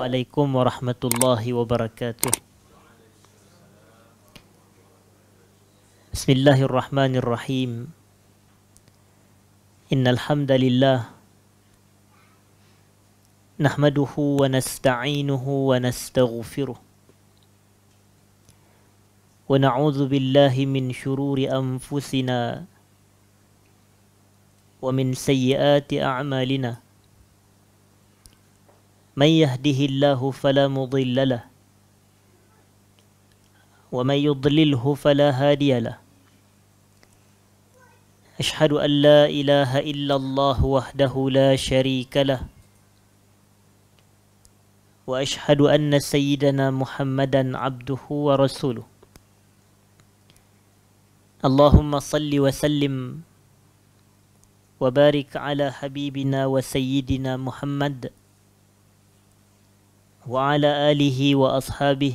عليكم ورحمة الله وبركاته بسم الله الرحمن الرحيم إن الحمد لله نحمده ونستعينه ونستغفره ونعوذ بالله من شرور أنفسنا ومن سيئات أعمالنا من يهده الله فلا مضل له ومن يضلله فلا هادي له أشهد أن لا إله إلا الله وحده لا شريك له وأشهد أن سيدنا محمدا عبده ورسوله اللهم صل وسلم وبارك على حبيبنا وسيدنا محمد وعلى آله وأصحابه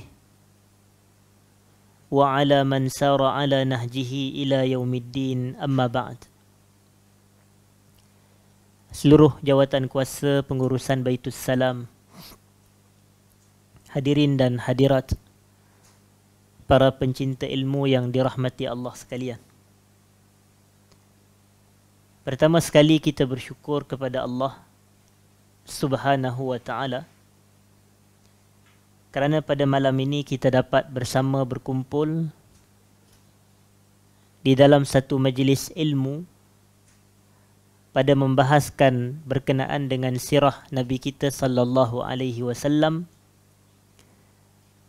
وعلى من سار على نهجه إلى يوم الدين أما بعد Seluruh jawatan kuasa pengurusan Baitul Salam Hadirin dan hadirat Para pencinta ilmu yang dirahmati Allah sekalian Pertama sekali kita bersyukur kepada Allah Subhanahu wa ta'ala kerana pada malam ini kita dapat bersama berkumpul di dalam satu majlis ilmu pada membahaskan berkenaan dengan sirah Nabi kita sallallahu alaihi wasallam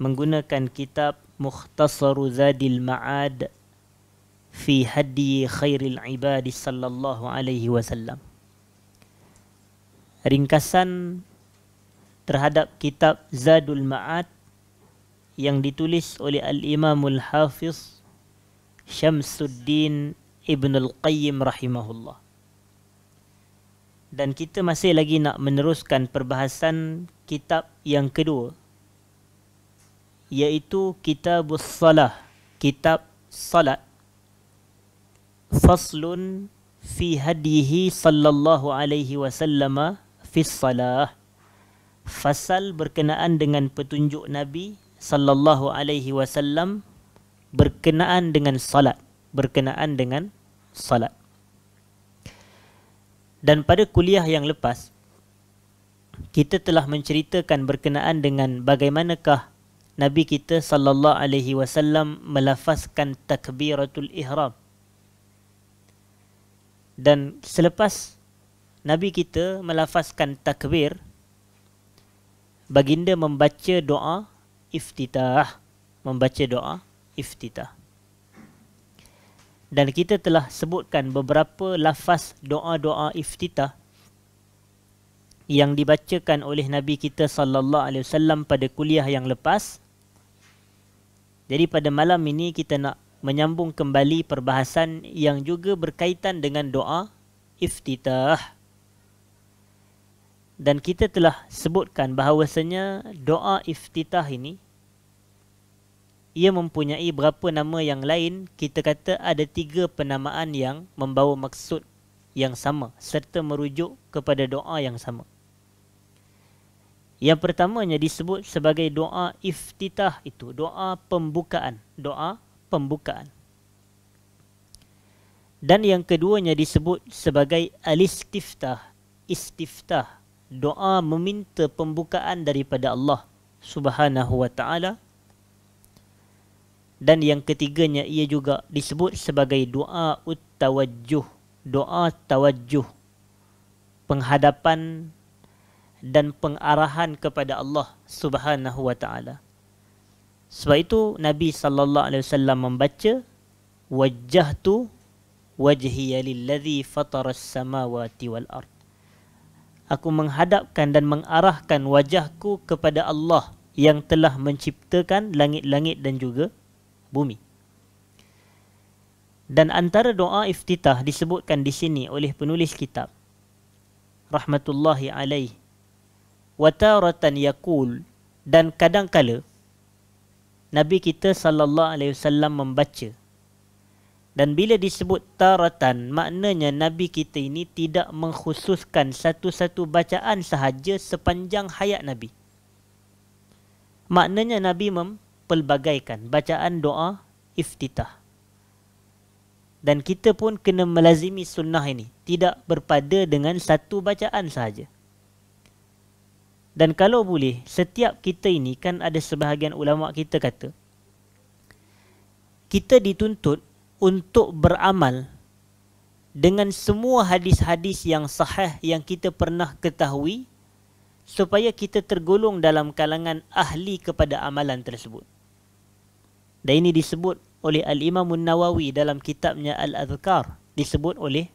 menggunakan kitab Mukhtasaru Zadil Ma'ad fi Haddi Khairil Ibadi sallallahu alaihi wasallam ringkasan terhadap kitab Zadul Ma'ad yang ditulis oleh Al-Imamul Hafiz Syamsuddin Ibn Al-Qayyim Rahimahullah. Dan kita masih lagi nak meneruskan perbahasan kitab yang kedua yaitu kitab salah kitab salat faslun fi hadihi sallallahu alaihi Wasallama fi salah fasal berkenaan dengan petunjuk Nabi sallallahu alaihi wasallam berkenaan dengan salat, berkenaan dengan salat. Dan pada kuliah yang lepas kita telah menceritakan berkenaan dengan bagaimanakah Nabi kita sallallahu alaihi wasallam melafazkan takbiratul ihram. Dan selepas Nabi kita melafazkan takbir, baginda membaca doa iftitah membaca doa iftitah dan kita telah sebutkan beberapa lafaz doa-doa iftitah yang dibacakan oleh nabi kita saw pada kuliah yang lepas jadi pada malam ini kita nak menyambung kembali perbahasan yang juga berkaitan dengan doa iftitah dan kita telah sebutkan bahawasanya doa iftitah ini ia mempunyai berapa nama yang lain kita kata ada tiga penamaan yang membawa maksud yang sama serta merujuk kepada doa yang sama yang pertamanya disebut sebagai doa iftitah itu doa pembukaan doa pembukaan dan yang keduanya disebut sebagai al-istiftah istiftah, istiftah doa meminta pembukaan daripada Allah Subhanahu wa taala dan yang ketiganya ia juga disebut sebagai doa utawajjuh doa tawajjuh penghadapan dan pengarahan kepada Allah Subhanahu wa taala sebab itu Nabi sallallahu alaihi wasallam membaca wajjahtu wajhiya lillazi fatara as-samawati wal ard aku menghadapkan dan mengarahkan wajahku kepada Allah yang telah menciptakan langit-langit dan juga bumi. Dan antara doa iftitah disebutkan di sini oleh penulis kitab rahmatullahi alaih wa taratan dan kadang kala nabi kita sallallahu alaihi wasallam membaca dan bila disebut taratan, maknanya Nabi kita ini tidak mengkhususkan satu-satu bacaan sahaja sepanjang hayat Nabi. Maknanya Nabi mempelbagaikan bacaan doa iftitah. Dan kita pun kena melazimi sunnah ini. Tidak berpada dengan satu bacaan sahaja. Dan kalau boleh, setiap kita ini kan ada sebahagian ulama' kita kata, kita dituntut untuk beramal dengan semua hadis-hadis yang sahih yang kita pernah ketahui supaya kita tergolong dalam kalangan ahli kepada amalan tersebut. Dan ini disebut oleh Al-Imam Nawawi dalam kitabnya Al-Adhkar. Disebut oleh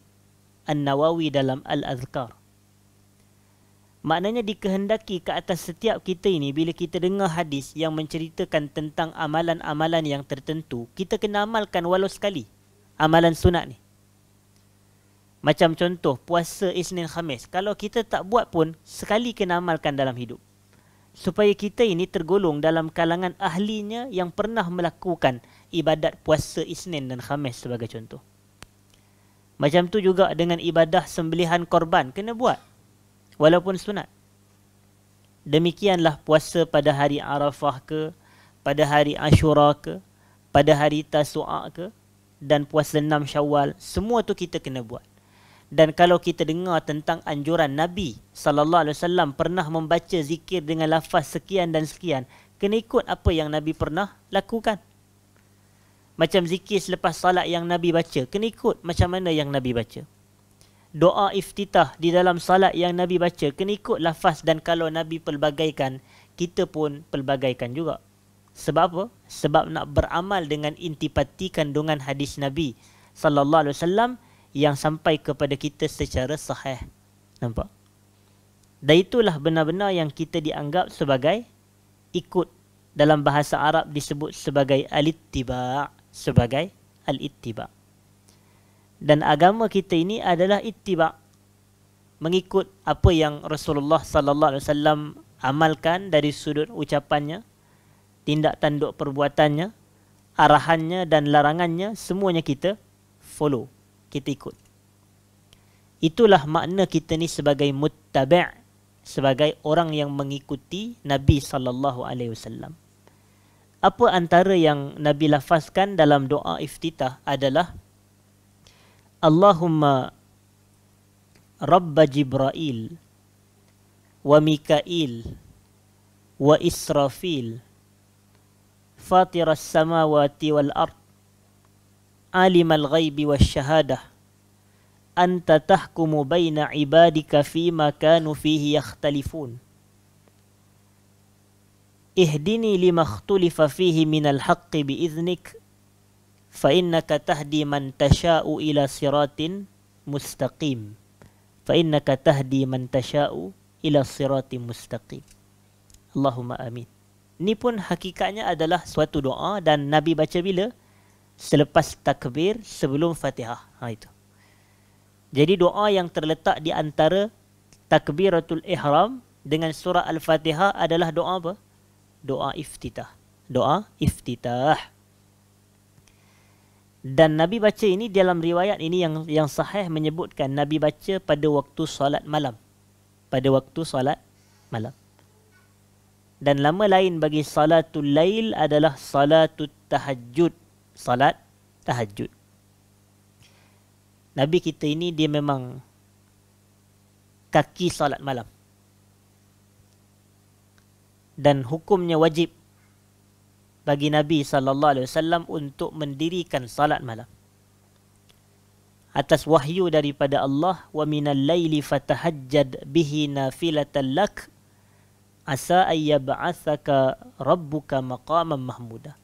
An-Nawawi dalam Al-Adhkar. Maknanya dikehendaki ke atas setiap kita ini bila kita dengar hadis yang menceritakan tentang amalan-amalan yang tertentu, kita kena amalkan walau sekali amalan sunat ni. Macam contoh puasa Isnin Khamis, kalau kita tak buat pun sekali kena amalkan dalam hidup. Supaya kita ini tergolong dalam kalangan ahlinya yang pernah melakukan ibadat puasa Isnin dan Khamis sebagai contoh. Macam tu juga dengan ibadah sembelihan korban, kena buat walaupun sunat. Demikianlah puasa pada hari Arafah ke, pada hari Ashura ke, pada hari Tasu'a ke, dan puasa enam syawal, semua tu kita kena buat. Dan kalau kita dengar tentang anjuran Nabi sallallahu alaihi wasallam pernah membaca zikir dengan lafaz sekian dan sekian, kena ikut apa yang Nabi pernah lakukan. Macam zikir selepas salat yang Nabi baca, kena ikut macam mana yang Nabi baca doa iftitah di dalam salat yang Nabi baca kena ikut lafaz dan kalau Nabi pelbagaikan, kita pun pelbagaikan juga. Sebab apa? Sebab nak beramal dengan intipati kandungan hadis Nabi sallallahu alaihi wasallam yang sampai kepada kita secara sahih. Nampak? Dan itulah benar-benar yang kita dianggap sebagai ikut dalam bahasa Arab disebut sebagai al-ittiba' sebagai al-ittiba' dan agama kita ini adalah ittiba mengikut apa yang Rasulullah sallallahu alaihi wasallam amalkan dari sudut ucapannya tindak tanduk perbuatannya arahannya dan larangannya semuanya kita follow kita ikut itulah makna kita ni sebagai muttabi' sebagai orang yang mengikuti Nabi sallallahu alaihi wasallam apa antara yang Nabi lafazkan dalam doa iftitah adalah اللهم رب جبرائيل وميكائيل وإسرافيل فاطر السماوات والأرض عالم الغيب والشهادة أنت تحكم بين عبادك فيما كانوا فيه يختلفون اهدني لما اختلف فيه من الحق بإذنك fa innaka tahdi man tasha'u ila siratin mustaqim fa innaka tahdi man tasha'u ila siratin mustaqim Allahumma amin ni pun hakikatnya adalah suatu doa dan nabi baca bila selepas takbir sebelum Fatihah ha itu jadi doa yang terletak di antara takbiratul ihram dengan surah al-Fatihah adalah doa apa doa iftitah doa iftitah dan Nabi baca ini dalam riwayat ini yang yang sahih menyebutkan Nabi baca pada waktu solat malam. Pada waktu solat malam. Dan lama lain bagi salatul lail adalah salatul tahajjud. Salat tahajjud. Nabi kita ini dia memang kaki salat malam. Dan hukumnya wajib bagi Nabi sallallahu alaihi wasallam untuk mendirikan salat malam. Atas wahyu daripada Allah wa minal laili fatahajjad bihi nafilatan lak asa ayyab'athaka rabbuka maqaman mahmuda.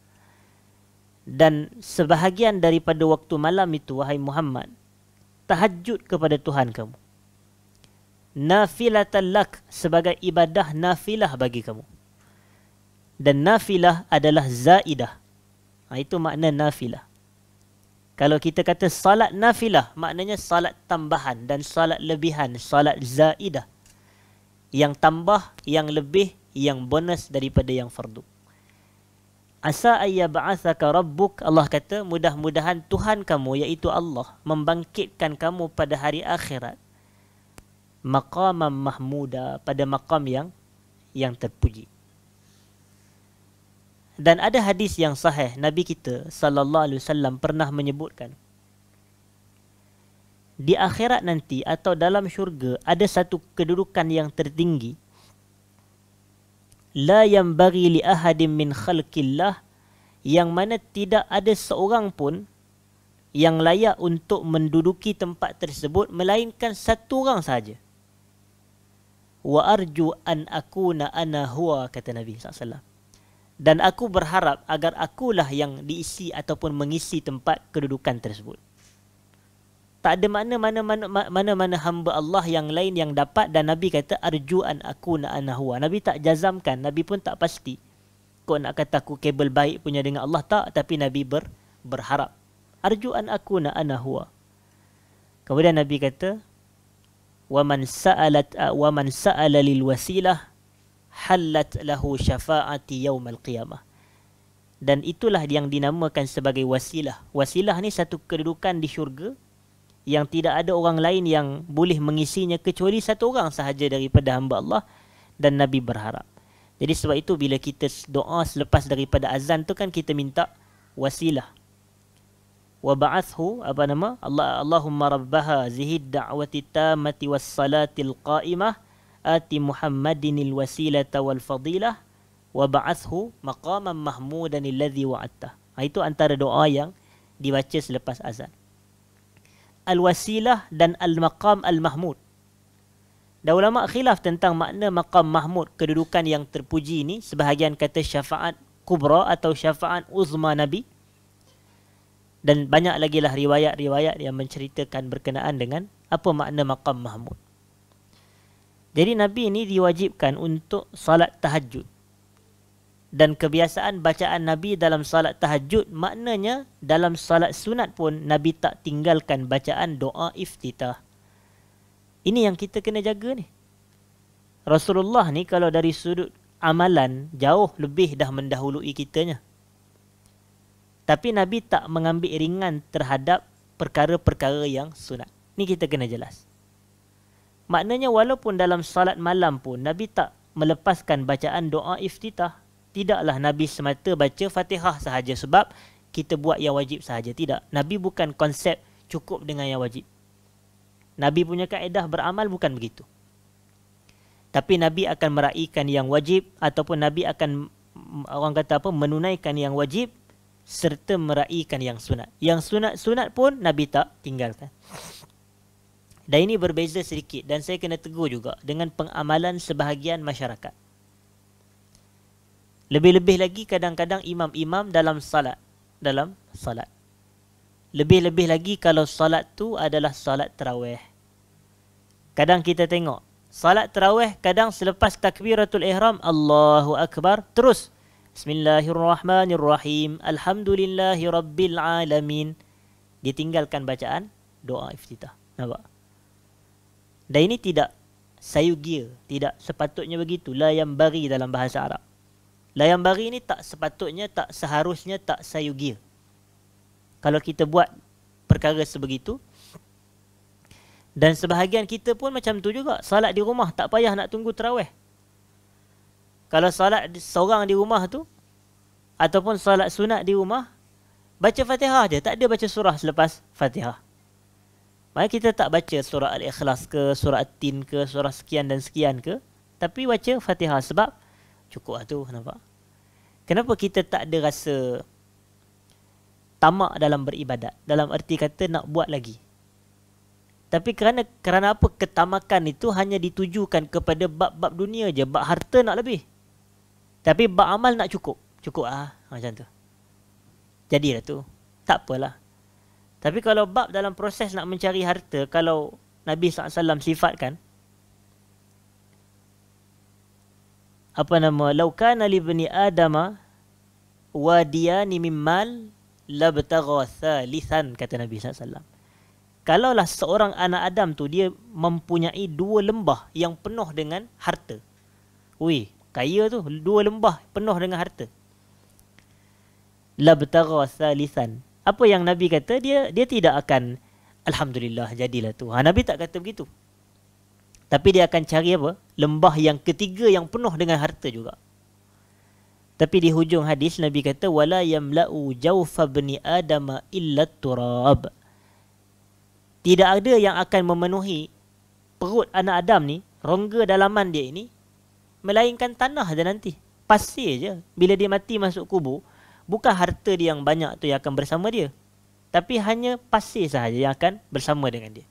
Dan sebahagian daripada waktu malam itu wahai Muhammad tahajud kepada Tuhan kamu. Nafilatan lak sebagai ibadah nafilah bagi kamu dan nafilah adalah zaidah. Ha, itu makna nafilah. Kalau kita kata salat nafilah, maknanya salat tambahan dan salat lebihan, salat zaidah. Yang tambah, yang lebih, yang bonus daripada yang fardu. Asa ayya ba'athaka rabbuk, Allah kata, mudah-mudahan Tuhan kamu, iaitu Allah, membangkitkan kamu pada hari akhirat. Maqaman mahmuda, pada maqam yang yang terpuji dan ada hadis yang sahih Nabi kita sallallahu alaihi wasallam pernah menyebutkan di akhirat nanti atau dalam syurga ada satu kedudukan yang tertinggi la yang bagi li ahadin min khalqillah yang mana tidak ada seorang pun yang layak untuk menduduki tempat tersebut melainkan satu orang saja wa arju an akuna ana huwa kata nabi sallallahu alaihi wasallam dan aku berharap agar akulah yang diisi ataupun mengisi tempat kedudukan tersebut. Tak ada mana mana mana mana mana hamba Allah yang lain yang dapat dan Nabi kata arjuan aku nak anahwa. Nabi tak jazamkan, Nabi pun tak pasti. Kau nak kata aku kabel baik punya dengan Allah tak? Tapi Nabi ber, berharap. Arjuan aku nak anahwa. Kemudian Nabi kata, waman saalat uh, waman saala wasilah halat lahu syafaati yaumal qiyamah. Dan itulah yang dinamakan sebagai wasilah. Wasilah ni satu kedudukan di syurga yang tidak ada orang lain yang boleh mengisinya kecuali satu orang sahaja daripada hamba Allah dan Nabi berharap. Jadi sebab itu bila kita doa selepas daripada azan tu kan kita minta wasilah. Wa ba'athu apa nama? Allah Allahumma rabbaha zihid da'wati tamati was salatil qa'imah Ati Muhammadin al آت محمد الوسيلة والفضيلة وبعثه Mahmudan محمودا الذي وعدته Itu antara doa yang dibaca selepas azan. Al-wasilah dan al-maqam al-mahmud. Dan ulama khilaf tentang makna maqam mahmud, kedudukan yang terpuji ini, sebahagian kata syafaat kubra atau syafaat uzma nabi. Dan banyak lagi lah riwayat-riwayat yang menceritakan berkenaan dengan apa makna maqam mahmud. Jadi Nabi ini diwajibkan untuk salat tahajud. Dan kebiasaan bacaan Nabi dalam salat tahajud maknanya dalam salat sunat pun Nabi tak tinggalkan bacaan doa iftitah. Ini yang kita kena jaga ni. Rasulullah ni kalau dari sudut amalan jauh lebih dah mendahului kitanya. Tapi Nabi tak mengambil ringan terhadap perkara-perkara yang sunat. Ni kita kena jelas. Maknanya walaupun dalam salat malam pun Nabi tak melepaskan bacaan doa iftitah. Tidaklah Nabi semata baca fatihah sahaja sebab kita buat yang wajib sahaja. Tidak. Nabi bukan konsep cukup dengan yang wajib. Nabi punya kaedah beramal bukan begitu. Tapi Nabi akan meraihkan yang wajib ataupun Nabi akan orang kata apa menunaikan yang wajib serta meraihkan yang sunat. Yang sunat-sunat pun Nabi tak tinggalkan. Dan ini berbeza sedikit dan saya kena tegur juga dengan pengamalan sebahagian masyarakat. Lebih-lebih lagi kadang-kadang imam-imam dalam salat. Dalam salat. Lebih-lebih lagi kalau salat tu adalah salat terawih. Kadang kita tengok. Salat terawih kadang selepas takbiratul ihram. Allahu Akbar. Terus. Bismillahirrahmanirrahim. Alhamdulillahi Rabbil Alamin. Ditinggalkan bacaan doa iftitah. Nampak? Dan ini tidak sayugia, tidak sepatutnya begitu. La yang bari dalam bahasa Arab. La yang bari ini tak sepatutnya, tak seharusnya, tak sayugia. Kalau kita buat perkara sebegitu, dan sebahagian kita pun macam tu juga. Salat di rumah tak payah nak tunggu terawih. Kalau salat seorang di rumah tu, ataupun salat sunat di rumah, baca fatihah je. Tak ada baca surah selepas fatihah. Maka kita tak baca surah Al-Ikhlas ke, surah At-Tin ke, surah sekian dan sekian ke. Tapi baca Fatihah sebab cukup lah tu. Kenapa? Kenapa kita tak ada rasa tamak dalam beribadat? Dalam erti kata nak buat lagi. Tapi kerana kerana apa ketamakan itu hanya ditujukan kepada bab-bab dunia je. Bab harta nak lebih. Tapi bab amal nak cukup. Cukup ah Macam tu. Jadilah tu. Tak apalah. Tapi kalau bab dalam proses nak mencari harta, kalau Nabi SAW sifatkan, apa nama, laukana libni adama wadiyani mimmal labtagha thalithan, kata Nabi SAW. Kalaulah seorang anak Adam tu dia mempunyai dua lembah yang penuh dengan harta. Wih, kaya tu. Dua lembah penuh dengan harta. Labtagha thalithan apa yang Nabi kata dia dia tidak akan alhamdulillah jadilah tu. Ha Nabi tak kata begitu. Tapi dia akan cari apa? Lembah yang ketiga yang penuh dengan harta juga. Tapi di hujung hadis Nabi kata wala yamla'u jawfa bani adama illa turab. Tidak ada yang akan memenuhi perut anak Adam ni, rongga dalaman dia ini melainkan tanah saja nanti. Pasir saja Bila dia mati masuk kubur, bukan harta dia yang banyak tu yang akan bersama dia. Tapi hanya pasir sahaja yang akan bersama dengan dia.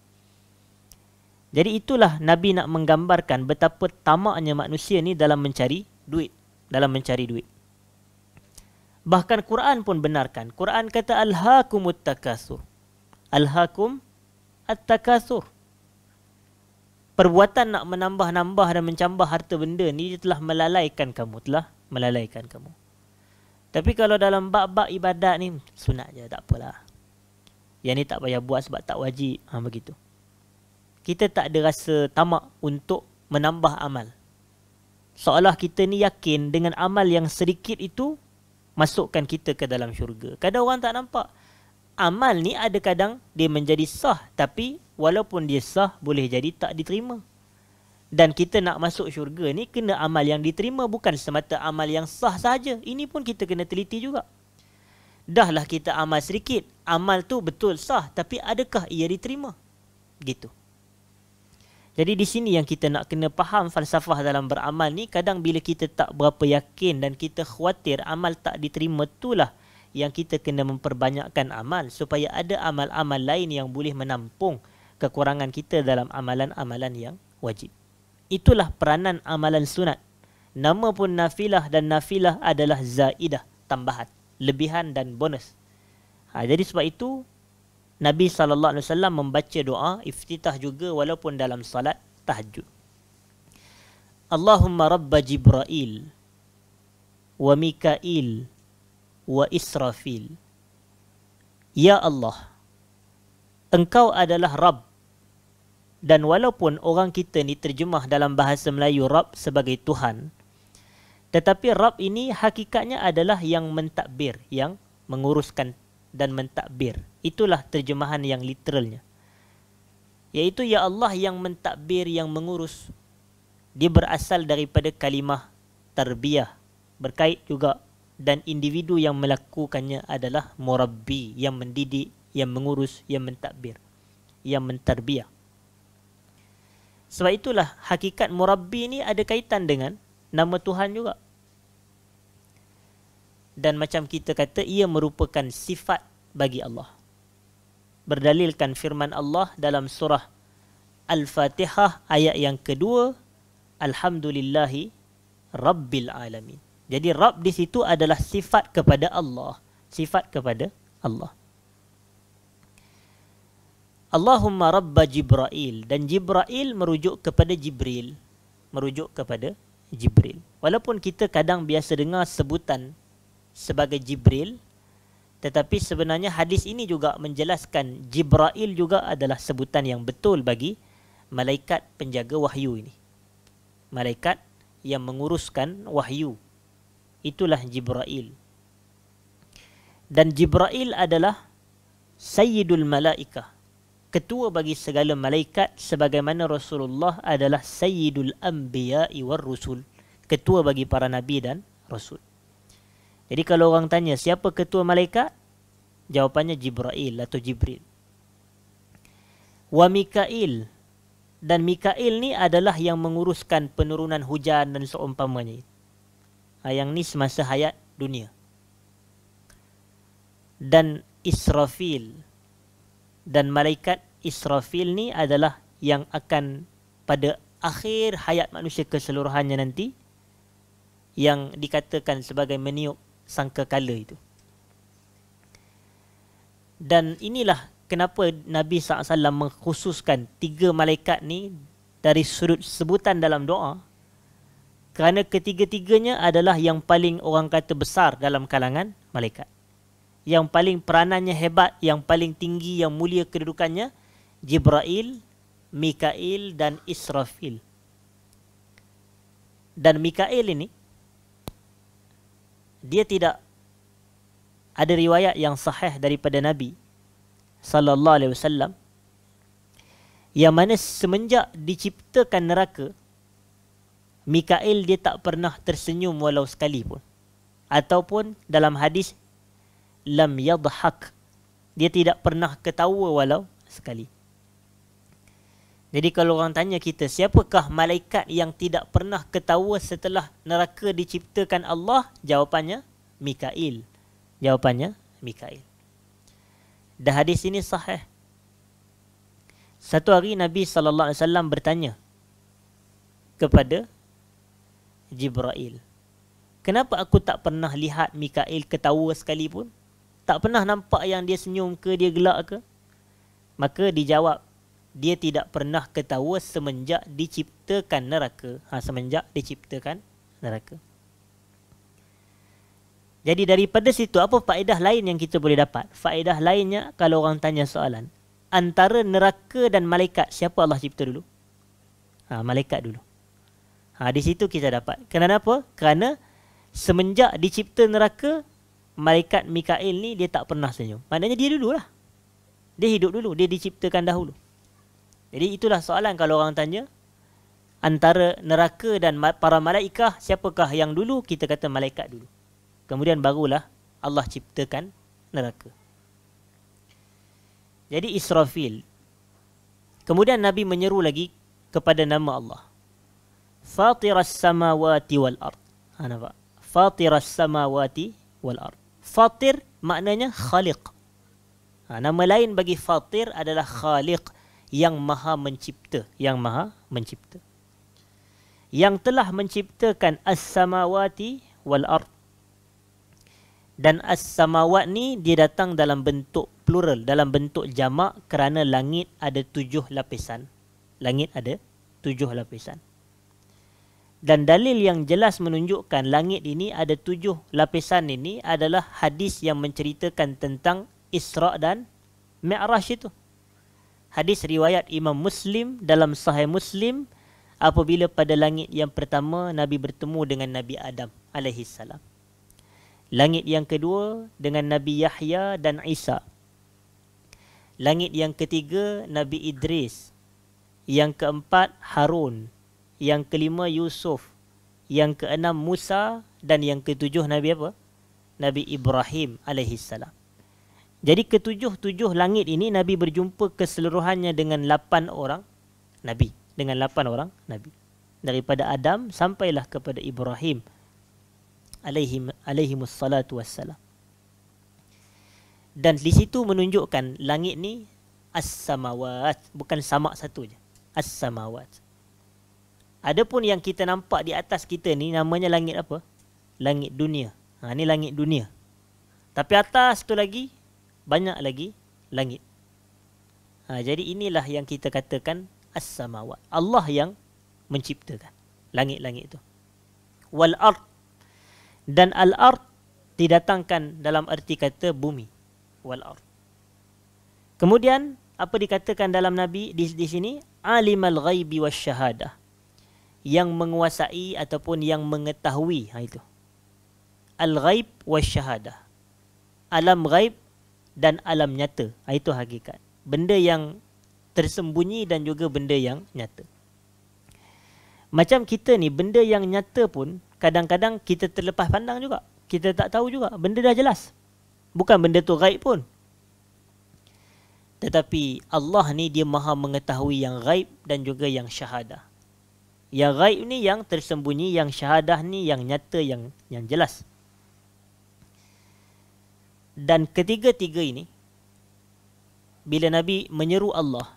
Jadi itulah Nabi nak menggambarkan betapa tamaknya manusia ni dalam mencari duit. Dalam mencari duit. Bahkan Quran pun benarkan. Quran kata Al-Hakum At-Takasur. Al-Hakum At-Takasur. Perbuatan nak menambah-nambah dan mencambah harta benda ni telah melalaikan kamu. Telah melalaikan kamu. Tapi kalau dalam bab-bab ibadat ni sunat je tak apalah. Yang ni tak payah buat sebab tak wajib. Ha begitu. Kita tak ada rasa tamak untuk menambah amal. Seolah kita ni yakin dengan amal yang sedikit itu masukkan kita ke dalam syurga. Kadang orang tak nampak. Amal ni ada kadang dia menjadi sah tapi walaupun dia sah boleh jadi tak diterima dan kita nak masuk syurga ni kena amal yang diterima bukan semata amal yang sah saja ini pun kita kena teliti juga dahlah kita amal sedikit amal tu betul sah tapi adakah ia diterima gitu jadi di sini yang kita nak kena faham falsafah dalam beramal ni kadang bila kita tak berapa yakin dan kita khawatir amal tak diterima itulah yang kita kena memperbanyakkan amal supaya ada amal-amal lain yang boleh menampung kekurangan kita dalam amalan-amalan yang wajib. Itulah peranan amalan sunat. Nama pun nafilah dan nafilah adalah zaidah, tambahan, lebihan dan bonus. Ha, jadi sebab itu Nabi sallallahu alaihi wasallam membaca doa iftitah juga walaupun dalam salat tahajud. Allahumma rabb Jibril wa Mikail wa Israfil. Ya Allah, Engkau adalah Rabb dan walaupun orang kita ni terjemah dalam bahasa Melayu Rab sebagai Tuhan tetapi Rab ini hakikatnya adalah yang mentadbir yang menguruskan dan mentadbir itulah terjemahan yang literalnya iaitu ya Allah yang mentadbir yang mengurus dia berasal daripada kalimah tarbiyah berkait juga dan individu yang melakukannya adalah murabbi yang mendidik yang mengurus yang mentadbir yang mentarbiyah sebab itulah hakikat murabbi ni ada kaitan dengan nama Tuhan juga. Dan macam kita kata ia merupakan sifat bagi Allah. Berdalilkan firman Allah dalam surah Al-Fatihah ayat yang kedua Alhamdulillahi Rabbil Alamin. Jadi Rabb di situ adalah sifat kepada Allah. Sifat kepada Allah. Allahumma rabba Jibril dan Jibril merujuk kepada Jibril merujuk kepada Jibril walaupun kita kadang biasa dengar sebutan sebagai Jibril tetapi sebenarnya hadis ini juga menjelaskan Jibril juga adalah sebutan yang betul bagi malaikat penjaga wahyu ini malaikat yang menguruskan wahyu itulah Jibril dan Jibril adalah sayyidul malaikah ketua bagi segala malaikat sebagaimana Rasulullah adalah sayyidul anbiya'i war rusul ketua bagi para nabi dan rasul jadi kalau orang tanya siapa ketua malaikat jawapannya Jibril atau Jibril wa Mikail dan Mikail ni adalah yang menguruskan penurunan hujan dan seumpamanya ha, yang ni semasa hayat dunia dan Israfil dan malaikat Israfil ni adalah yang akan pada akhir hayat manusia keseluruhannya nanti yang dikatakan sebagai meniup sangkakala itu. Dan inilah kenapa Nabi SAW mengkhususkan tiga malaikat ni dari sudut sebutan dalam doa kerana ketiga-tiganya adalah yang paling orang kata besar dalam kalangan malaikat. Yang paling peranannya hebat, yang paling tinggi, yang mulia kedudukannya, Jibril, Mikail dan Israfil. Dan Mikail ini dia tidak ada riwayat yang sahih daripada Nabi sallallahu alaihi wasallam yang mana semenjak diciptakan neraka Mikail dia tak pernah tersenyum walau sekali pun ataupun dalam hadis lam yadhak dia tidak pernah ketawa walau sekali. Jadi kalau orang tanya kita siapakah malaikat yang tidak pernah ketawa setelah neraka diciptakan Allah? Jawapannya Mikail. Jawapannya Mikail. Dah hadis ini sahih. Satu hari Nabi saw bertanya kepada Jibril. Kenapa aku tak pernah lihat Mikail ketawa sekalipun? Tak pernah nampak yang dia senyum ke dia gelak ke? Maka dijawab dia tidak pernah ketawa semenjak diciptakan neraka. Ha, semenjak diciptakan neraka. Jadi daripada situ apa faedah lain yang kita boleh dapat? Faedah lainnya kalau orang tanya soalan. Antara neraka dan malaikat siapa Allah cipta dulu? Ha, malaikat dulu. Ha, di situ kita dapat. Kenapa? Kerana semenjak dicipta neraka, malaikat Mikail ni dia tak pernah senyum. Maknanya dia dululah. Dia hidup dulu. Dia diciptakan dahulu. Jadi itulah soalan kalau orang tanya antara neraka dan para malaikah siapakah yang dulu kita kata malaikat dulu. Kemudian barulah Allah ciptakan neraka. Jadi Israfil. Kemudian Nabi menyeru lagi kepada nama Allah. Fatiras samawati wal ard. Ha nampak. Fatiras samawati wal ard. Fatir maknanya khaliq. Ha, nama lain bagi Fatir adalah Khaliq yang maha mencipta yang maha mencipta yang telah menciptakan as-samawati wal ard dan as-samawat ni dia datang dalam bentuk plural dalam bentuk jamak kerana langit ada tujuh lapisan langit ada tujuh lapisan dan dalil yang jelas menunjukkan langit ini ada tujuh lapisan ini adalah hadis yang menceritakan tentang Isra dan Mi'raj itu hadis riwayat Imam Muslim dalam Sahih Muslim apabila pada langit yang pertama Nabi bertemu dengan Nabi Adam alaihi salam. Langit yang kedua dengan Nabi Yahya dan Isa. Langit yang ketiga Nabi Idris. Yang keempat Harun. Yang kelima Yusuf. Yang keenam Musa dan yang ketujuh Nabi apa? Nabi Ibrahim alaihi salam. Jadi ketujuh-tujuh langit ini Nabi berjumpa keseluruhannya dengan lapan orang Nabi. Dengan lapan orang Nabi. Daripada Adam sampailah kepada Ibrahim. Alayhim, salatu wassalam. Dan di situ menunjukkan langit ni as-samawat. Bukan samak satu je. As-samawat. Adapun yang kita nampak di atas kita ni namanya langit apa? Langit dunia. Ha, ni langit dunia. Tapi atas tu lagi banyak lagi langit. Ha, jadi inilah yang kita katakan as-samawat. Allah yang menciptakan langit-langit itu. Wal ard dan al ard didatangkan dalam erti kata bumi. Wal ard. Kemudian apa dikatakan dalam nabi di, di sini alimal ghaibi wasyahadah yang menguasai ataupun yang mengetahui ha itu al ghaib wasyahadah alam ghaib dan alam nyata. Ah, itu hakikat. Benda yang tersembunyi dan juga benda yang nyata. Macam kita ni, benda yang nyata pun kadang-kadang kita terlepas pandang juga. Kita tak tahu juga. Benda dah jelas. Bukan benda tu gaib pun. Tetapi Allah ni dia maha mengetahui yang gaib dan juga yang syahadah. Yang gaib ni yang tersembunyi, yang syahadah ni yang nyata, yang yang jelas dan ketiga-tiga ini bila Nabi menyeru Allah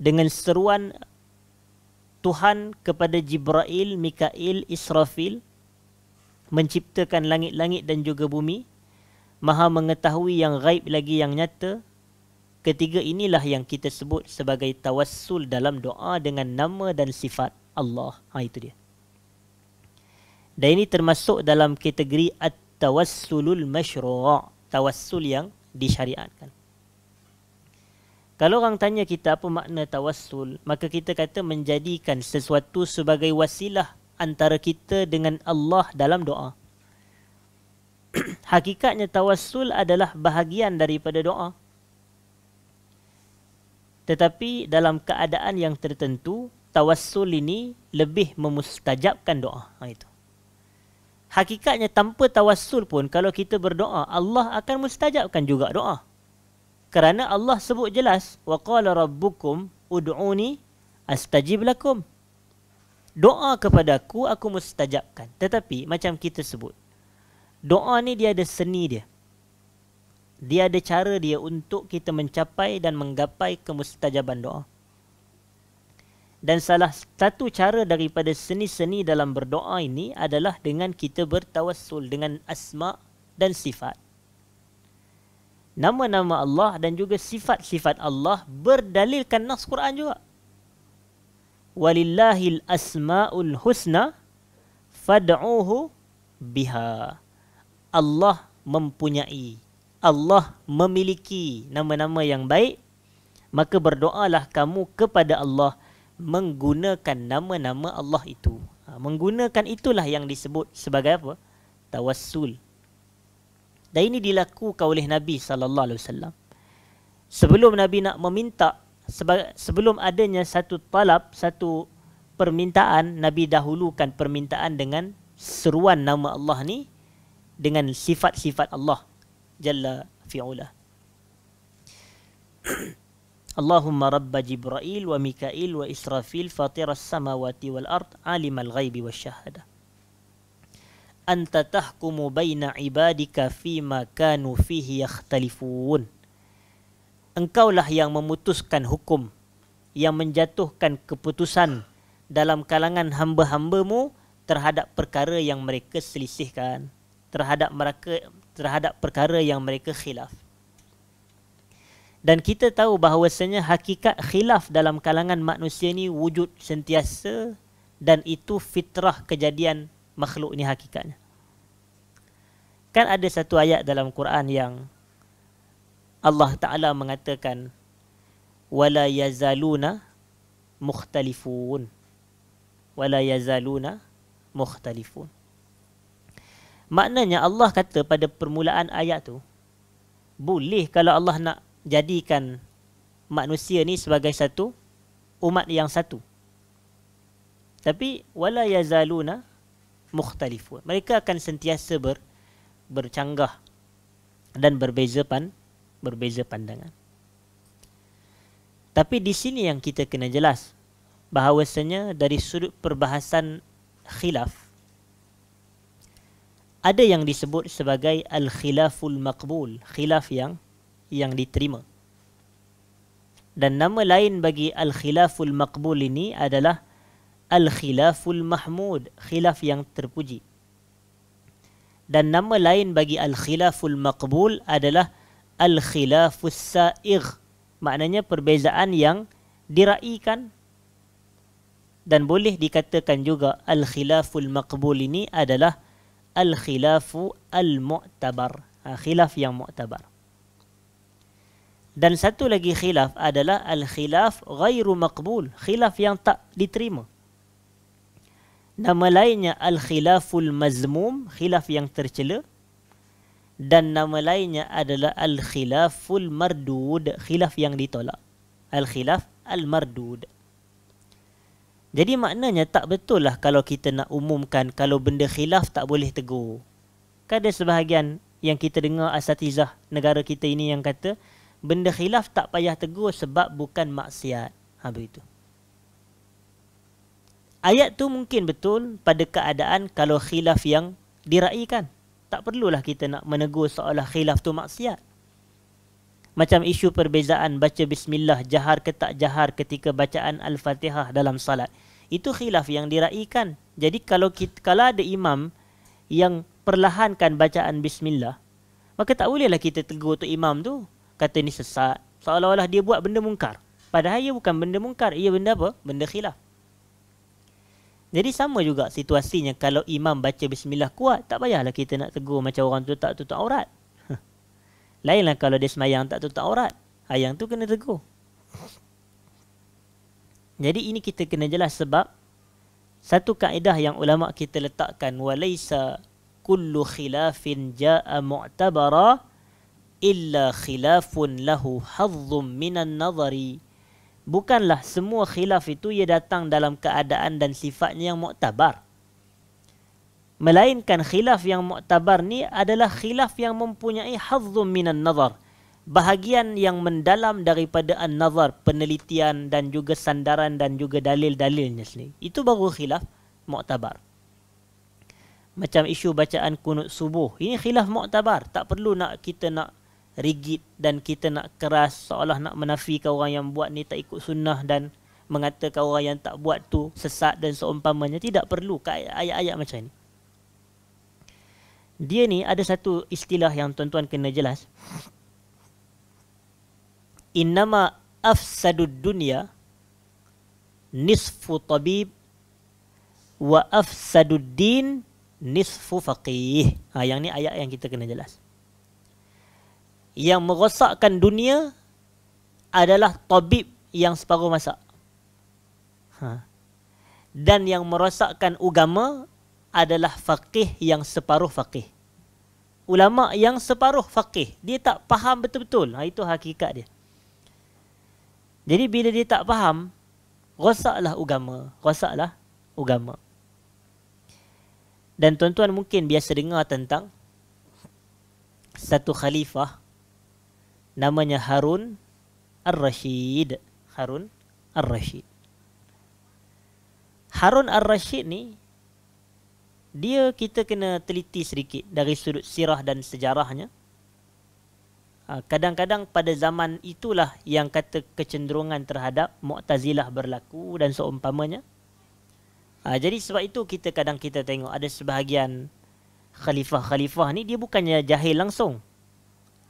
dengan seruan Tuhan kepada Jibril, Mikail, Israfil menciptakan langit-langit dan juga bumi, maha mengetahui yang gaib lagi yang nyata. Ketiga inilah yang kita sebut sebagai tawassul dalam doa dengan nama dan sifat Allah. Ha, itu dia. Dan ini termasuk dalam kategori at-tawassulul masyru'a tawassul yang disyariatkan. Kalau orang tanya kita apa makna tawassul, maka kita kata menjadikan sesuatu sebagai wasilah antara kita dengan Allah dalam doa. Hakikatnya tawassul adalah bahagian daripada doa. Tetapi dalam keadaan yang tertentu, tawassul ini lebih memustajabkan doa. Ha, itu. Hakikatnya tanpa tawassul pun kalau kita berdoa Allah akan mustajabkan juga doa. Kerana Allah sebut jelas wa qala rabbukum ud'uni astajib lakum. Doa kepada aku aku mustajabkan. Tetapi macam kita sebut doa ni dia ada seni dia. Dia ada cara dia untuk kita mencapai dan menggapai kemustajaban doa dan salah satu cara daripada seni-seni dalam berdoa ini adalah dengan kita bertawassul dengan asma dan sifat. Nama-nama Allah dan juga sifat-sifat Allah berdalilkan nas Quran juga. Walillahil asmaul husna fad'uhu biha. Allah mempunyai, Allah memiliki nama-nama yang baik, maka berdoalah kamu kepada Allah menggunakan nama-nama Allah itu. Ha, menggunakan itulah yang disebut sebagai apa? Tawassul. Dan ini dilakukan oleh Nabi sallallahu alaihi wasallam. Sebelum Nabi nak meminta sebelum adanya satu talab, satu permintaan, Nabi dahulukan permintaan dengan seruan nama Allah ni dengan sifat-sifat Allah jalla fi'ula. Allahumma Mikail اللهم رب جبرائيل وميكائيل وإسرافيل فاطر السماوات والأرض عالم الغيب والشهادة أنت تحكم بين عبادك فيما كانوا فيه يختلفون Engkau lah yang memutuskan hukum Yang menjatuhkan keputusan Dalam kalangan hamba-hambamu Terhadap perkara yang mereka selisihkan Terhadap mereka terhadap perkara yang mereka khilaf dan kita tahu bahawasanya hakikat khilaf dalam kalangan manusia ini wujud sentiasa dan itu fitrah kejadian makhluk ini hakikatnya. Kan ada satu ayat dalam Quran yang Allah Taala mengatakan wala yazaluna mukhtalifun. Wala yazaluna mukhtalifun. Maknanya Allah kata pada permulaan ayat tu boleh kalau Allah nak jadikan manusia ni sebagai satu umat yang satu. Tapi wala yazaluna mukhtalifun. Mereka akan sentiasa ber, bercanggah dan berbeza pan berbeza pandangan. Tapi di sini yang kita kena jelas bahawasanya dari sudut perbahasan khilaf ada yang disebut sebagai al-khilaful maqbul, khilaf yang yang diterima. Dan nama lain bagi al-khilaful maqbul ini adalah al-khilaful mahmud, khilaf yang terpuji. Dan nama lain bagi al-khilaful maqbul adalah al-khilaful sa'igh. Maknanya perbezaan yang diraikan dan boleh dikatakan juga al-khilaful maqbul ini adalah al-khilafu al-mu'tabar. Ha, khilaf yang mu'tabar. Dan satu lagi khilaf adalah al-khilaf ghairu maqbul. Khilaf yang tak diterima. Nama lainnya al-khilaful mazmum. Khilaf yang tercela. Dan nama lainnya adalah al-khilaful mardud. Khilaf yang ditolak. Al-khilaf al-mardud. Jadi maknanya tak betul lah kalau kita nak umumkan kalau benda khilaf tak boleh tegur. Kadang kan sebahagian yang kita dengar asatizah negara kita ini yang kata benda khilaf tak payah tegur sebab bukan maksiat. Ha begitu. Ayat tu mungkin betul pada keadaan kalau khilaf yang diraikan. Tak perlulah kita nak menegur seolah khilaf tu maksiat. Macam isu perbezaan baca bismillah jahar ke tak jahar ketika bacaan al-fatihah dalam salat. Itu khilaf yang diraikan. Jadi kalau kita, kalau ada imam yang perlahankan bacaan bismillah, maka tak bolehlah kita tegur tu imam tu kata ni sesat. Seolah-olah dia buat benda mungkar. Padahal ia bukan benda mungkar. Ia benda apa? Benda khilaf. Jadi sama juga situasinya kalau imam baca bismillah kuat. Tak payahlah kita nak tegur macam orang tu tak tutup aurat. Lainlah kalau dia semayang tak tutup aurat. Ayang tu kena tegur. Jadi ini kita kena jelas sebab satu kaedah yang ulama kita letakkan walaisa kullu khilafin jaa mu'tabara illa khilafun lahu hadzum minan nadhari bukanlah semua khilaf itu ia datang dalam keadaan dan sifatnya yang muktabar melainkan khilaf yang muktabar ni adalah khilaf yang mempunyai hadzum minan nadhar bahagian yang mendalam daripada an-nazar penelitian dan juga sandaran dan juga dalil-dalilnya sendiri itu baru khilaf muktabar macam isu bacaan kunut subuh ini khilaf muktabar tak perlu nak kita nak rigid dan kita nak keras seolah nak menafikan orang yang buat ni tak ikut sunnah dan mengatakan orang yang tak buat tu sesat dan seumpamanya tidak perlu ke ayat-ayat macam ni. Dia ni ada satu istilah yang tuan-tuan kena jelas. Innama afsadud dunya nisfu tabib wa afsadud din nisfu faqih. Ha, yang ni ayat yang kita kena jelas yang merosakkan dunia adalah tabib yang separuh masak, Ha. Dan yang merosakkan agama adalah faqih yang separuh faqih. Ulama yang separuh faqih, dia tak faham betul-betul. Ha, itu hakikat dia. Jadi bila dia tak faham, rosaklah agama, rosaklah agama. Dan tuan-tuan mungkin biasa dengar tentang satu khalifah namanya Harun Ar-Rashid. Harun Ar-Rashid. Harun Ar-Rashid ni dia kita kena teliti sedikit dari sudut sirah dan sejarahnya. Ha, kadang-kadang pada zaman itulah yang kata kecenderungan terhadap Mu'tazilah berlaku dan seumpamanya. Ha, jadi sebab itu kita kadang kita tengok ada sebahagian khalifah-khalifah ni dia bukannya jahil langsung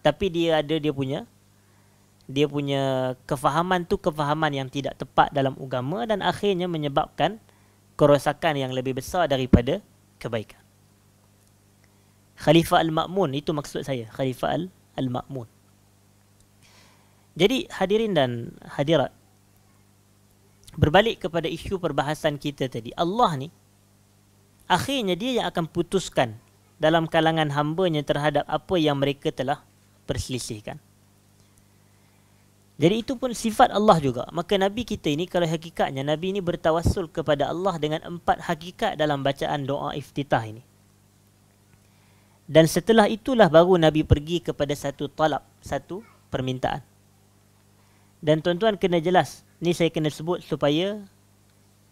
tapi dia ada dia punya dia punya kefahaman tu kefahaman yang tidak tepat dalam agama dan akhirnya menyebabkan kerosakan yang lebih besar daripada kebaikan. Khalifah Al-Ma'mun itu maksud saya, Khalifah Al-Ma'mun. Jadi hadirin dan hadirat Berbalik kepada isu perbahasan kita tadi Allah ni Akhirnya dia yang akan putuskan Dalam kalangan hambanya terhadap apa yang mereka telah perselisihkan. Jadi itu pun sifat Allah juga. Maka Nabi kita ini kalau hakikatnya Nabi ini bertawassul kepada Allah dengan empat hakikat dalam bacaan doa iftitah ini. Dan setelah itulah baru Nabi pergi kepada satu talab, satu permintaan. Dan tuan-tuan kena jelas, ni saya kena sebut supaya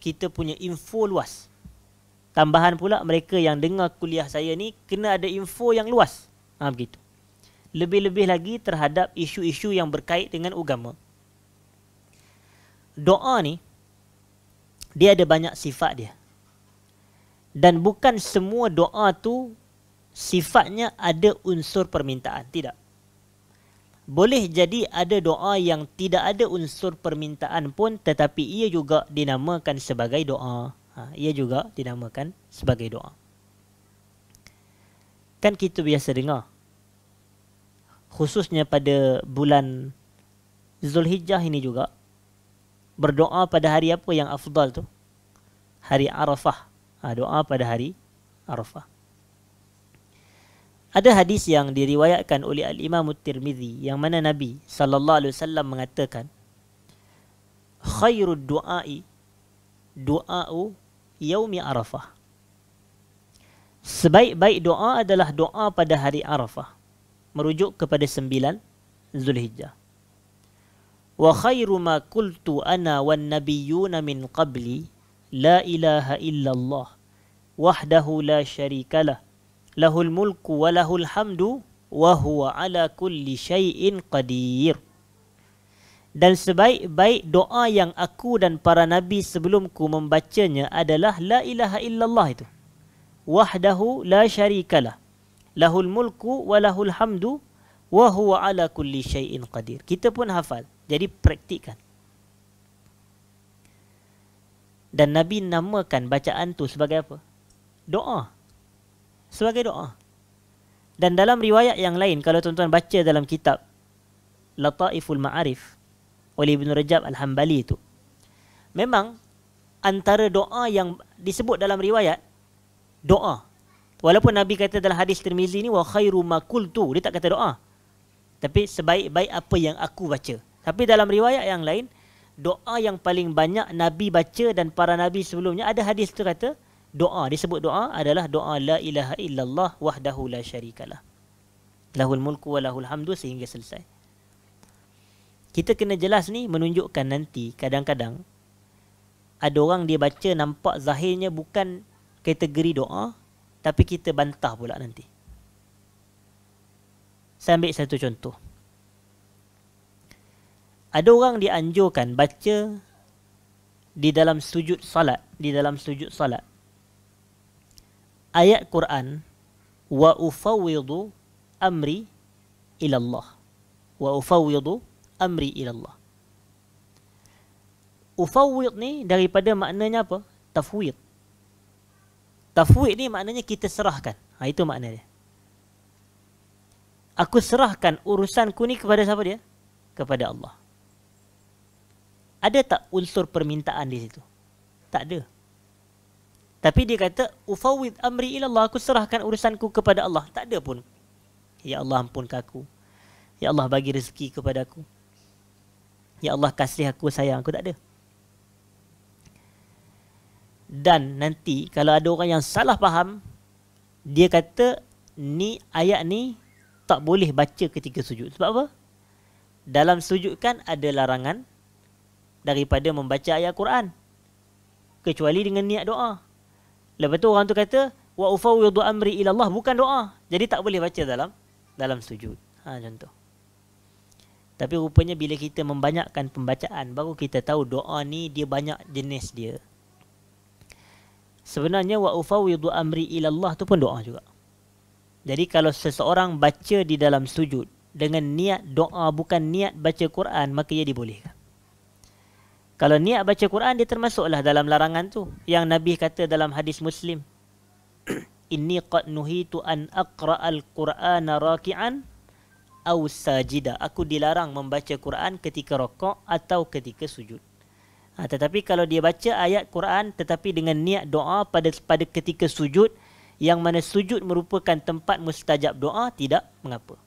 kita punya info luas. Tambahan pula mereka yang dengar kuliah saya ni kena ada info yang luas. Ha begitu lebih-lebih lagi terhadap isu-isu yang berkait dengan agama. Doa ni dia ada banyak sifat dia. Dan bukan semua doa tu sifatnya ada unsur permintaan, tidak. Boleh jadi ada doa yang tidak ada unsur permintaan pun tetapi ia juga dinamakan sebagai doa. Ha, ia juga dinamakan sebagai doa. Kan kita biasa dengar khususnya pada bulan Zulhijjah ini juga berdoa pada hari apa yang afdal tu? Hari Arafah. Ha, doa pada hari Arafah. Ada hadis yang diriwayatkan oleh Al-Imam Tirmizi yang mana Nabi sallallahu alaihi wasallam mengatakan khairud du'ai du'au yaumi Arafah. Sebaik-baik doa adalah doa pada hari Arafah merujuk kepada sembilan Zulhijjah. Wa khairu ma kultu ana wan nabiyyuna min qabli la ilaha illallah wahdahu la syarikalah lahul mulku wa lahul hamdu wa huwa ala kulli syai'in qadir. Dan sebaik-baik doa yang aku dan para nabi sebelumku membacanya adalah la ilaha illallah itu. Wahdahu la syarikalah lahul mulku wa lahul hamdu wa huwa ala kulli syai'in qadir. Kita pun hafal. Jadi praktikkan. Dan Nabi namakan bacaan tu sebagai apa? Doa. Sebagai doa. Dan dalam riwayat yang lain, kalau tuan-tuan baca dalam kitab Lata'iful Ma'arif oleh Ibn Rajab Al-Hambali itu, memang antara doa yang disebut dalam riwayat, doa. Walaupun Nabi kata dalam hadis Tirmizi ni wa khairu ma qultu, dia tak kata doa. Tapi sebaik-baik apa yang aku baca. Tapi dalam riwayat yang lain, doa yang paling banyak Nabi baca dan para nabi sebelumnya ada hadis tu kata doa disebut doa adalah doa la ilaha illallah wahdahu la syarikalah. Lahul mulku wa lahul hamdu sehingga selesai. Kita kena jelas ni menunjukkan nanti kadang-kadang ada orang dia baca nampak zahirnya bukan kategori doa tapi kita bantah pula nanti. Saya ambil satu contoh. Ada orang dianjurkan baca di dalam sujud salat, di dalam sujud salat. Ayat Quran wa ufawwidu amri ilallah, Wa ufawwidu amri ilallah. Allah. ni daripada maknanya apa? Tafwid. Tafwid ni maknanya kita serahkan. Ha, itu maknanya. Aku serahkan urusan ku ni kepada siapa dia? Kepada Allah. Ada tak unsur permintaan di situ? Tak ada. Tapi dia kata, Ufawid amri ilallah, aku serahkan urusan ku kepada Allah. Tak ada pun. Ya Allah ampunkan aku. Ya Allah bagi rezeki kepada aku. Ya Allah kasih aku sayang aku. Tak ada dan nanti kalau ada orang yang salah faham dia kata ni ayat ni tak boleh baca ketika sujud sebab apa dalam sujud kan ada larangan daripada membaca ayat Quran kecuali dengan niat doa lepas tu orang tu kata wa ufawwidu amri ilallah bukan doa jadi tak boleh baca dalam dalam sujud ha contoh tapi rupanya bila kita membanyakkan pembacaan baru kita tahu doa ni dia banyak jenis dia sebenarnya wa ufawwidu amri ila Allah tu pun doa juga. Jadi kalau seseorang baca di dalam sujud dengan niat doa bukan niat baca Quran maka dia dibolehkan. Kalau niat baca Quran dia termasuklah dalam larangan tu yang Nabi kata dalam hadis Muslim. Inni qad nuhitu an al Qur'ana raki'an aw sajida. Aku dilarang membaca Quran ketika rokok atau ketika sujud. Ha, tetapi kalau dia baca ayat Quran tetapi dengan niat doa pada pada ketika sujud yang mana sujud merupakan tempat mustajab doa tidak mengapa.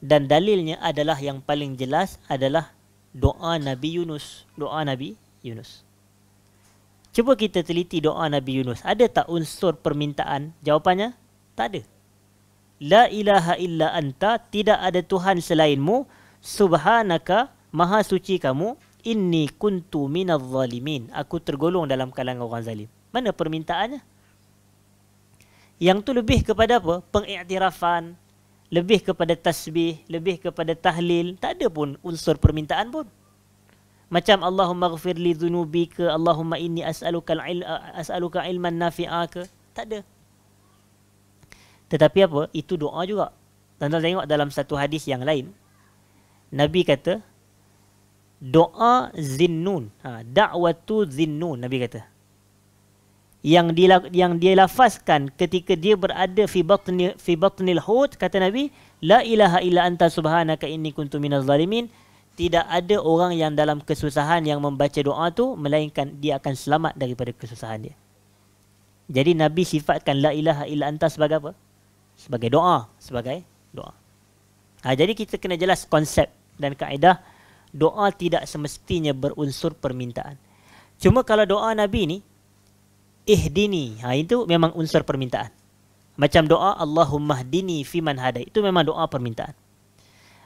Dan dalilnya adalah yang paling jelas adalah doa Nabi Yunus, doa Nabi Yunus. Cuba kita teliti doa Nabi Yunus. Ada tak unsur permintaan? Jawapannya, tak ada. La ilaha illa anta, tidak ada Tuhan selainmu. Subhanaka, maha suci kamu inni kuntu minaz zalimin aku tergolong dalam kalangan orang zalim mana permintaannya yang tu lebih kepada apa pengiktirafan lebih kepada tasbih lebih kepada tahlil tak ada pun unsur permintaan pun macam Allahumma ghafir li dhunubi ke Allahumma inni as'aluka al as'aluka ilman nafi'a ke tak ada tetapi apa itu doa juga tuan tengok dalam satu hadis yang lain nabi kata doa zinnun. Ha, da'watu zinnun Nabi kata. Yang dia yang dia lafazkan ketika dia berada fi batni fi batnil hut kata Nabi, la ilaha illa anta subhanaka inni kuntu minaz zalimin. Tidak ada orang yang dalam kesusahan yang membaca doa tu melainkan dia akan selamat daripada kesusahan dia. Jadi Nabi sifatkan la ilaha illa anta sebagai apa? Sebagai doa, sebagai doa. Ha, jadi kita kena jelas konsep dan kaedah doa tidak semestinya berunsur permintaan. Cuma kalau doa Nabi ni, ihdini, ha, itu memang unsur permintaan. Macam doa Allahumma hdini fiman hadai, itu memang doa permintaan.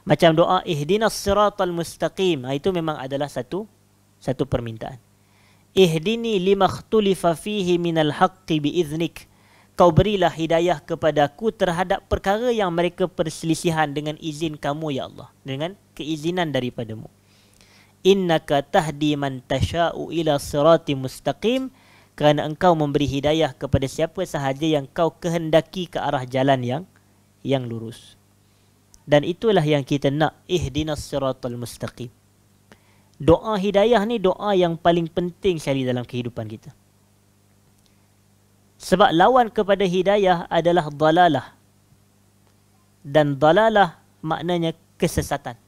Macam doa ihdina siratal mustaqim, ha, itu memang adalah satu satu permintaan. Ihdini lima khtulifa fihi minal haqqi biiznik. Kau berilah hidayah kepadaku terhadap perkara yang mereka perselisihan dengan izin kamu, Ya Allah. Dengan keizinan daripadamu innaka tahdi man tasha'u ila sirati mustaqim kerana engkau memberi hidayah kepada siapa sahaja yang kau kehendaki ke arah jalan yang yang lurus dan itulah yang kita nak ihdinas siratal mustaqim doa hidayah ni doa yang paling penting sekali dalam kehidupan kita sebab lawan kepada hidayah adalah dalalah dan dalalah maknanya kesesatan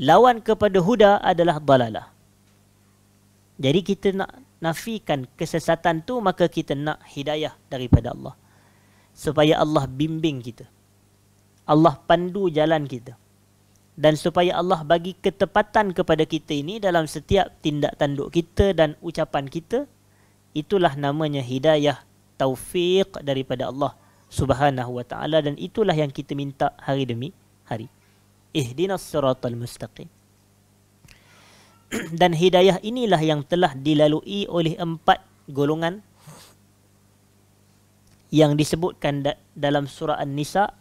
lawan kepada huda adalah dalalah. Jadi kita nak nafikan kesesatan tu maka kita nak hidayah daripada Allah. Supaya Allah bimbing kita. Allah pandu jalan kita. Dan supaya Allah bagi ketepatan kepada kita ini dalam setiap tindak tanduk kita dan ucapan kita itulah namanya hidayah taufik daripada Allah Subhanahu wa taala dan itulah yang kita minta hari demi hari ihdinas siratal mustaqim dan hidayah inilah yang telah dilalui oleh empat golongan yang disebutkan da- dalam surah An-Nisa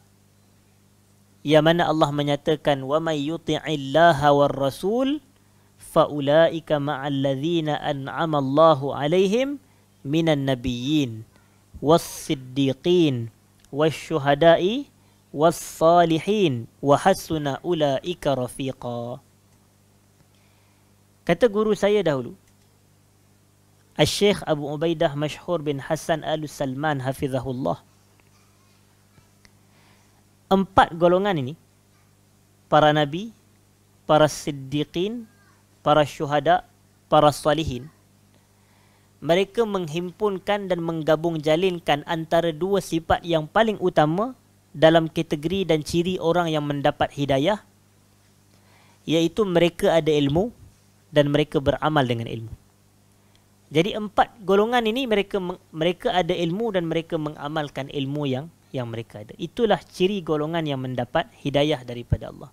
yang mana Allah menyatakan wa may yuti'illaha war rasul faulaika ma'al ladzina an'ama Allahu 'alaihim minan nabiyyin was-siddiqin wasyuhada'i was-salihin wa hasuna ulaika rafiqa. Kata guru saya dahulu. Al-Sheikh Abu Ubaidah Mashhur bin Hassan Al-Salman Hafizahullah. Empat golongan ini, para nabi, para siddiqin, para syuhada, para salihin, mereka menghimpunkan dan menggabung jalinkan antara dua sifat yang paling utama dalam kategori dan ciri orang yang mendapat hidayah iaitu mereka ada ilmu dan mereka beramal dengan ilmu. Jadi empat golongan ini mereka mereka ada ilmu dan mereka mengamalkan ilmu yang yang mereka ada. Itulah ciri golongan yang mendapat hidayah daripada Allah.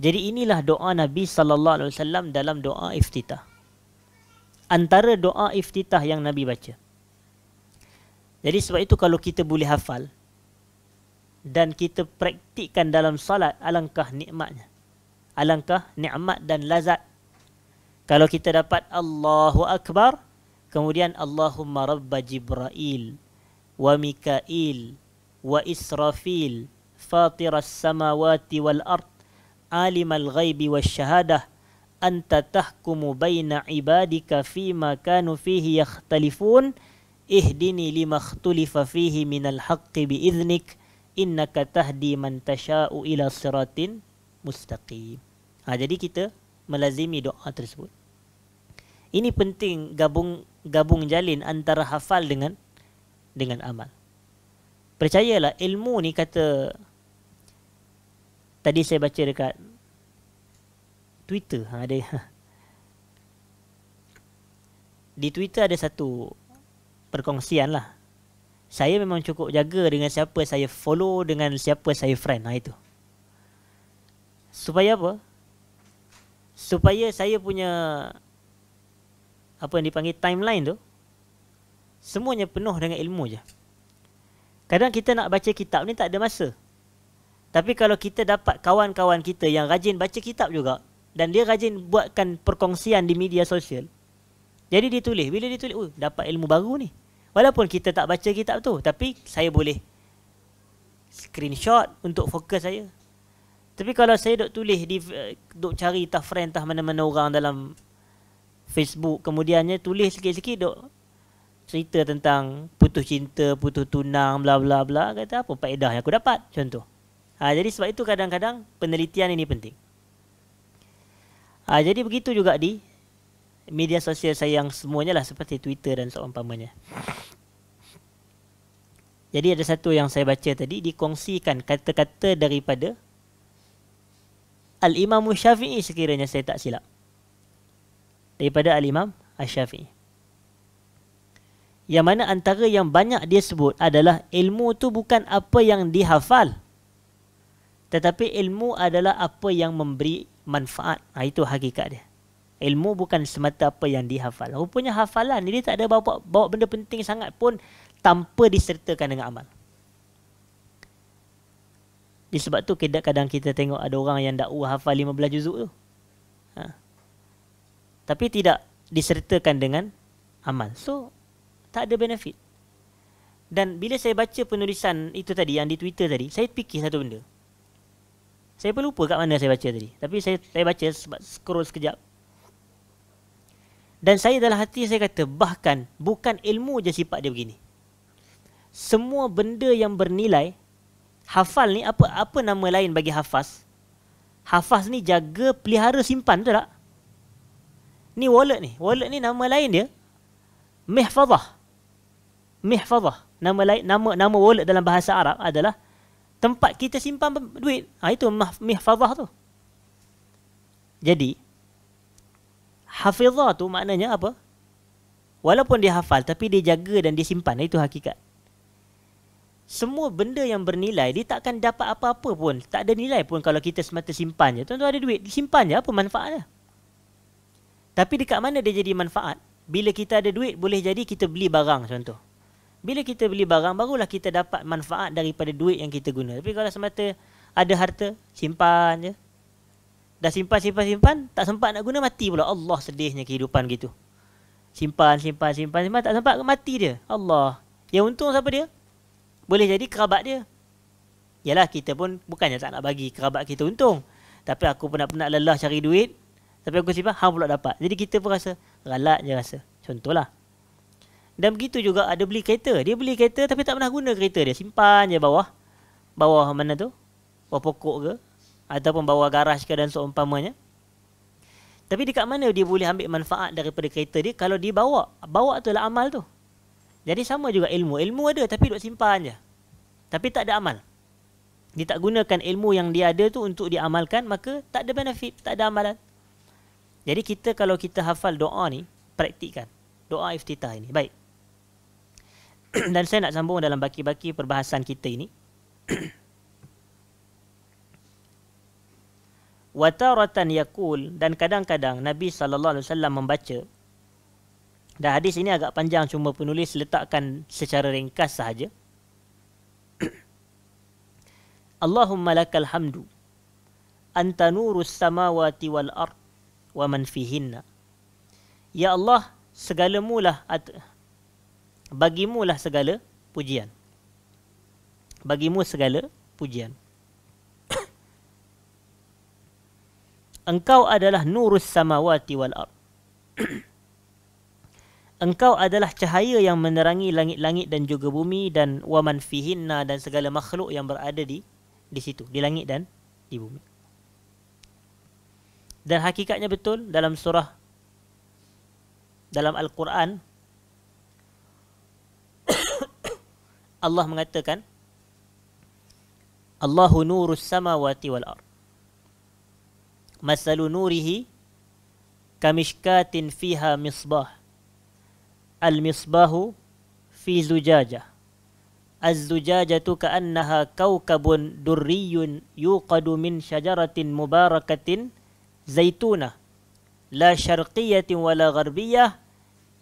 Jadi inilah doa Nabi sallallahu alaihi wasallam dalam doa iftitah. Antara doa iftitah yang Nabi baca. Jadi sebab itu kalau kita boleh hafal, dan kita praktikkan dalam solat alangkah nikmatnya alangkah nikmat dan lazat kalau kita dapat Allahu akbar kemudian Allahumma rabb jibril wa mikail wa israfil fatir as-samawati wal ard alim al wal wasyahadah anta tahkumu baina ibadika fi ma kanu fihi yakhtalifun ihdini lima ikhtalifa fihi min al-haqqi bi idznika Inna katah man tasha'u ila siratin mustaqim. Ha, jadi kita melazimi doa tersebut. Ini penting gabung gabung jalin antara hafal dengan dengan amal. Percayalah ilmu ni kata tadi saya baca dekat Twitter ha, ada di Twitter ada satu perkongsian lah saya memang cukup jaga dengan siapa saya follow dengan siapa saya friend Nah ha, itu supaya apa supaya saya punya apa yang dipanggil timeline tu semuanya penuh dengan ilmu je kadang kita nak baca kitab ni tak ada masa tapi kalau kita dapat kawan-kawan kita yang rajin baca kitab juga dan dia rajin buatkan perkongsian di media sosial jadi ditulis bila ditulis oh dapat ilmu baru ni Walaupun kita tak baca kitab tu Tapi saya boleh Screenshot untuk fokus saya Tapi kalau saya duk tulis di, eh, Duk cari tah friend tah mana-mana orang dalam Facebook kemudiannya Tulis sikit-sikit duk Cerita tentang putus cinta, putus tunang, bla bla bla Kata apa paedah yang aku dapat Contoh ha, Jadi sebab itu kadang-kadang penelitian ini penting ha, Jadi begitu juga di media sosial saya yang semuanya lah seperti Twitter dan seumpamanya. Jadi ada satu yang saya baca tadi dikongsikan kata-kata daripada Al-Imam Syafi'i sekiranya saya tak silap. Daripada Al-Imam Syafi'i. Yang mana antara yang banyak dia sebut adalah ilmu tu bukan apa yang dihafal. Tetapi ilmu adalah apa yang memberi manfaat. Ha, itu hakikat dia ilmu bukan semata apa yang dihafal. Rupanya hafalan ini tak ada bawa, bawa benda penting sangat pun tanpa disertakan dengan amal. Disebab tu kadang-kadang kita tengok ada orang yang dah dakwah hafal 15 juzuk tu. Ha. Tapi tidak disertakan dengan amal. So, tak ada benefit. Dan bila saya baca penulisan itu tadi yang di Twitter tadi, saya fikir satu benda. Saya pun lupa kat mana saya baca tadi. Tapi saya saya baca sebab scroll sekejap. Dan saya dalam hati saya kata bahkan bukan ilmu je sifat dia begini. Semua benda yang bernilai hafal ni apa apa nama lain bagi hafaz? Hafaz ni jaga, pelihara, simpan betul tak? Ni wallet ni. Wallet ni nama lain dia mihfazah. Mihfazah. Nama lain nama nama wallet dalam bahasa Arab adalah tempat kita simpan duit. Ha, itu mihfazah tu. Jadi, hafizah tu maknanya apa? Walaupun dia hafal tapi dia jaga dan dia simpan. Itu hakikat. Semua benda yang bernilai dia takkan dapat apa-apa pun. Tak ada nilai pun kalau kita semata simpan je. Tuan-tuan ada duit, simpan je apa manfaatnya? Tapi dekat mana dia jadi manfaat? Bila kita ada duit boleh jadi kita beli barang contoh. Bila kita beli barang barulah kita dapat manfaat daripada duit yang kita guna. Tapi kalau semata ada harta, simpan je. Dah simpan, simpan, simpan. Tak sempat nak guna, mati pula. Allah sedihnya kehidupan gitu. Simpan, simpan, simpan, simpan. Tak sempat, mati dia. Allah. Yang untung siapa dia? Boleh jadi kerabat dia. Yalah, kita pun bukannya tak nak bagi kerabat kita untung. Tapi aku penat-penat lelah cari duit. Tapi aku simpan, hang pula dapat. Jadi kita pun rasa, ralat je rasa. Contohlah. Dan begitu juga ada beli kereta. Dia beli kereta tapi tak pernah guna kereta dia. Simpan je bawah. Bawah mana tu? Bawah pokok ke? ataupun bawah garaj ke dan seumpamanya. Tapi dekat mana dia boleh ambil manfaat daripada kereta dia kalau dia bawa? Bawa tu lah amal tu. Jadi sama juga ilmu. Ilmu ada tapi duk simpan je. Tapi tak ada amal. Dia tak gunakan ilmu yang dia ada tu untuk diamalkan, maka tak ada benefit, tak ada amalan. Jadi kita kalau kita hafal doa ni, praktikan Doa iftitah ini. Baik. Dan saya nak sambung dalam baki-baki perbahasan kita ini. Wataratan yakul dan kadang-kadang Nabi sallallahu alaihi wasallam membaca. Dan hadis ini agak panjang cuma penulis letakkan secara ringkas sahaja. Allahumma lakal hamdu. Anta nurus samawati wal ard wa man fihinna. Ya Allah, segala mulah at- bagimulah segala pujian. Bagimu segala pujian. engkau adalah nurus samawati wal Ar. engkau adalah cahaya yang menerangi langit-langit dan juga bumi dan waman fihinna dan segala makhluk yang berada di di situ di langit dan di bumi dan hakikatnya betul dalam surah dalam al-Quran Allah mengatakan Allahu nurus samawati wal Ar. مثل نوره كمشكاة فيها مصباح المصباح في زجاجة الزجاجة كأنها كوكب دري يوقد من شجرة مباركة زيتونة لا شرقية ولا غربية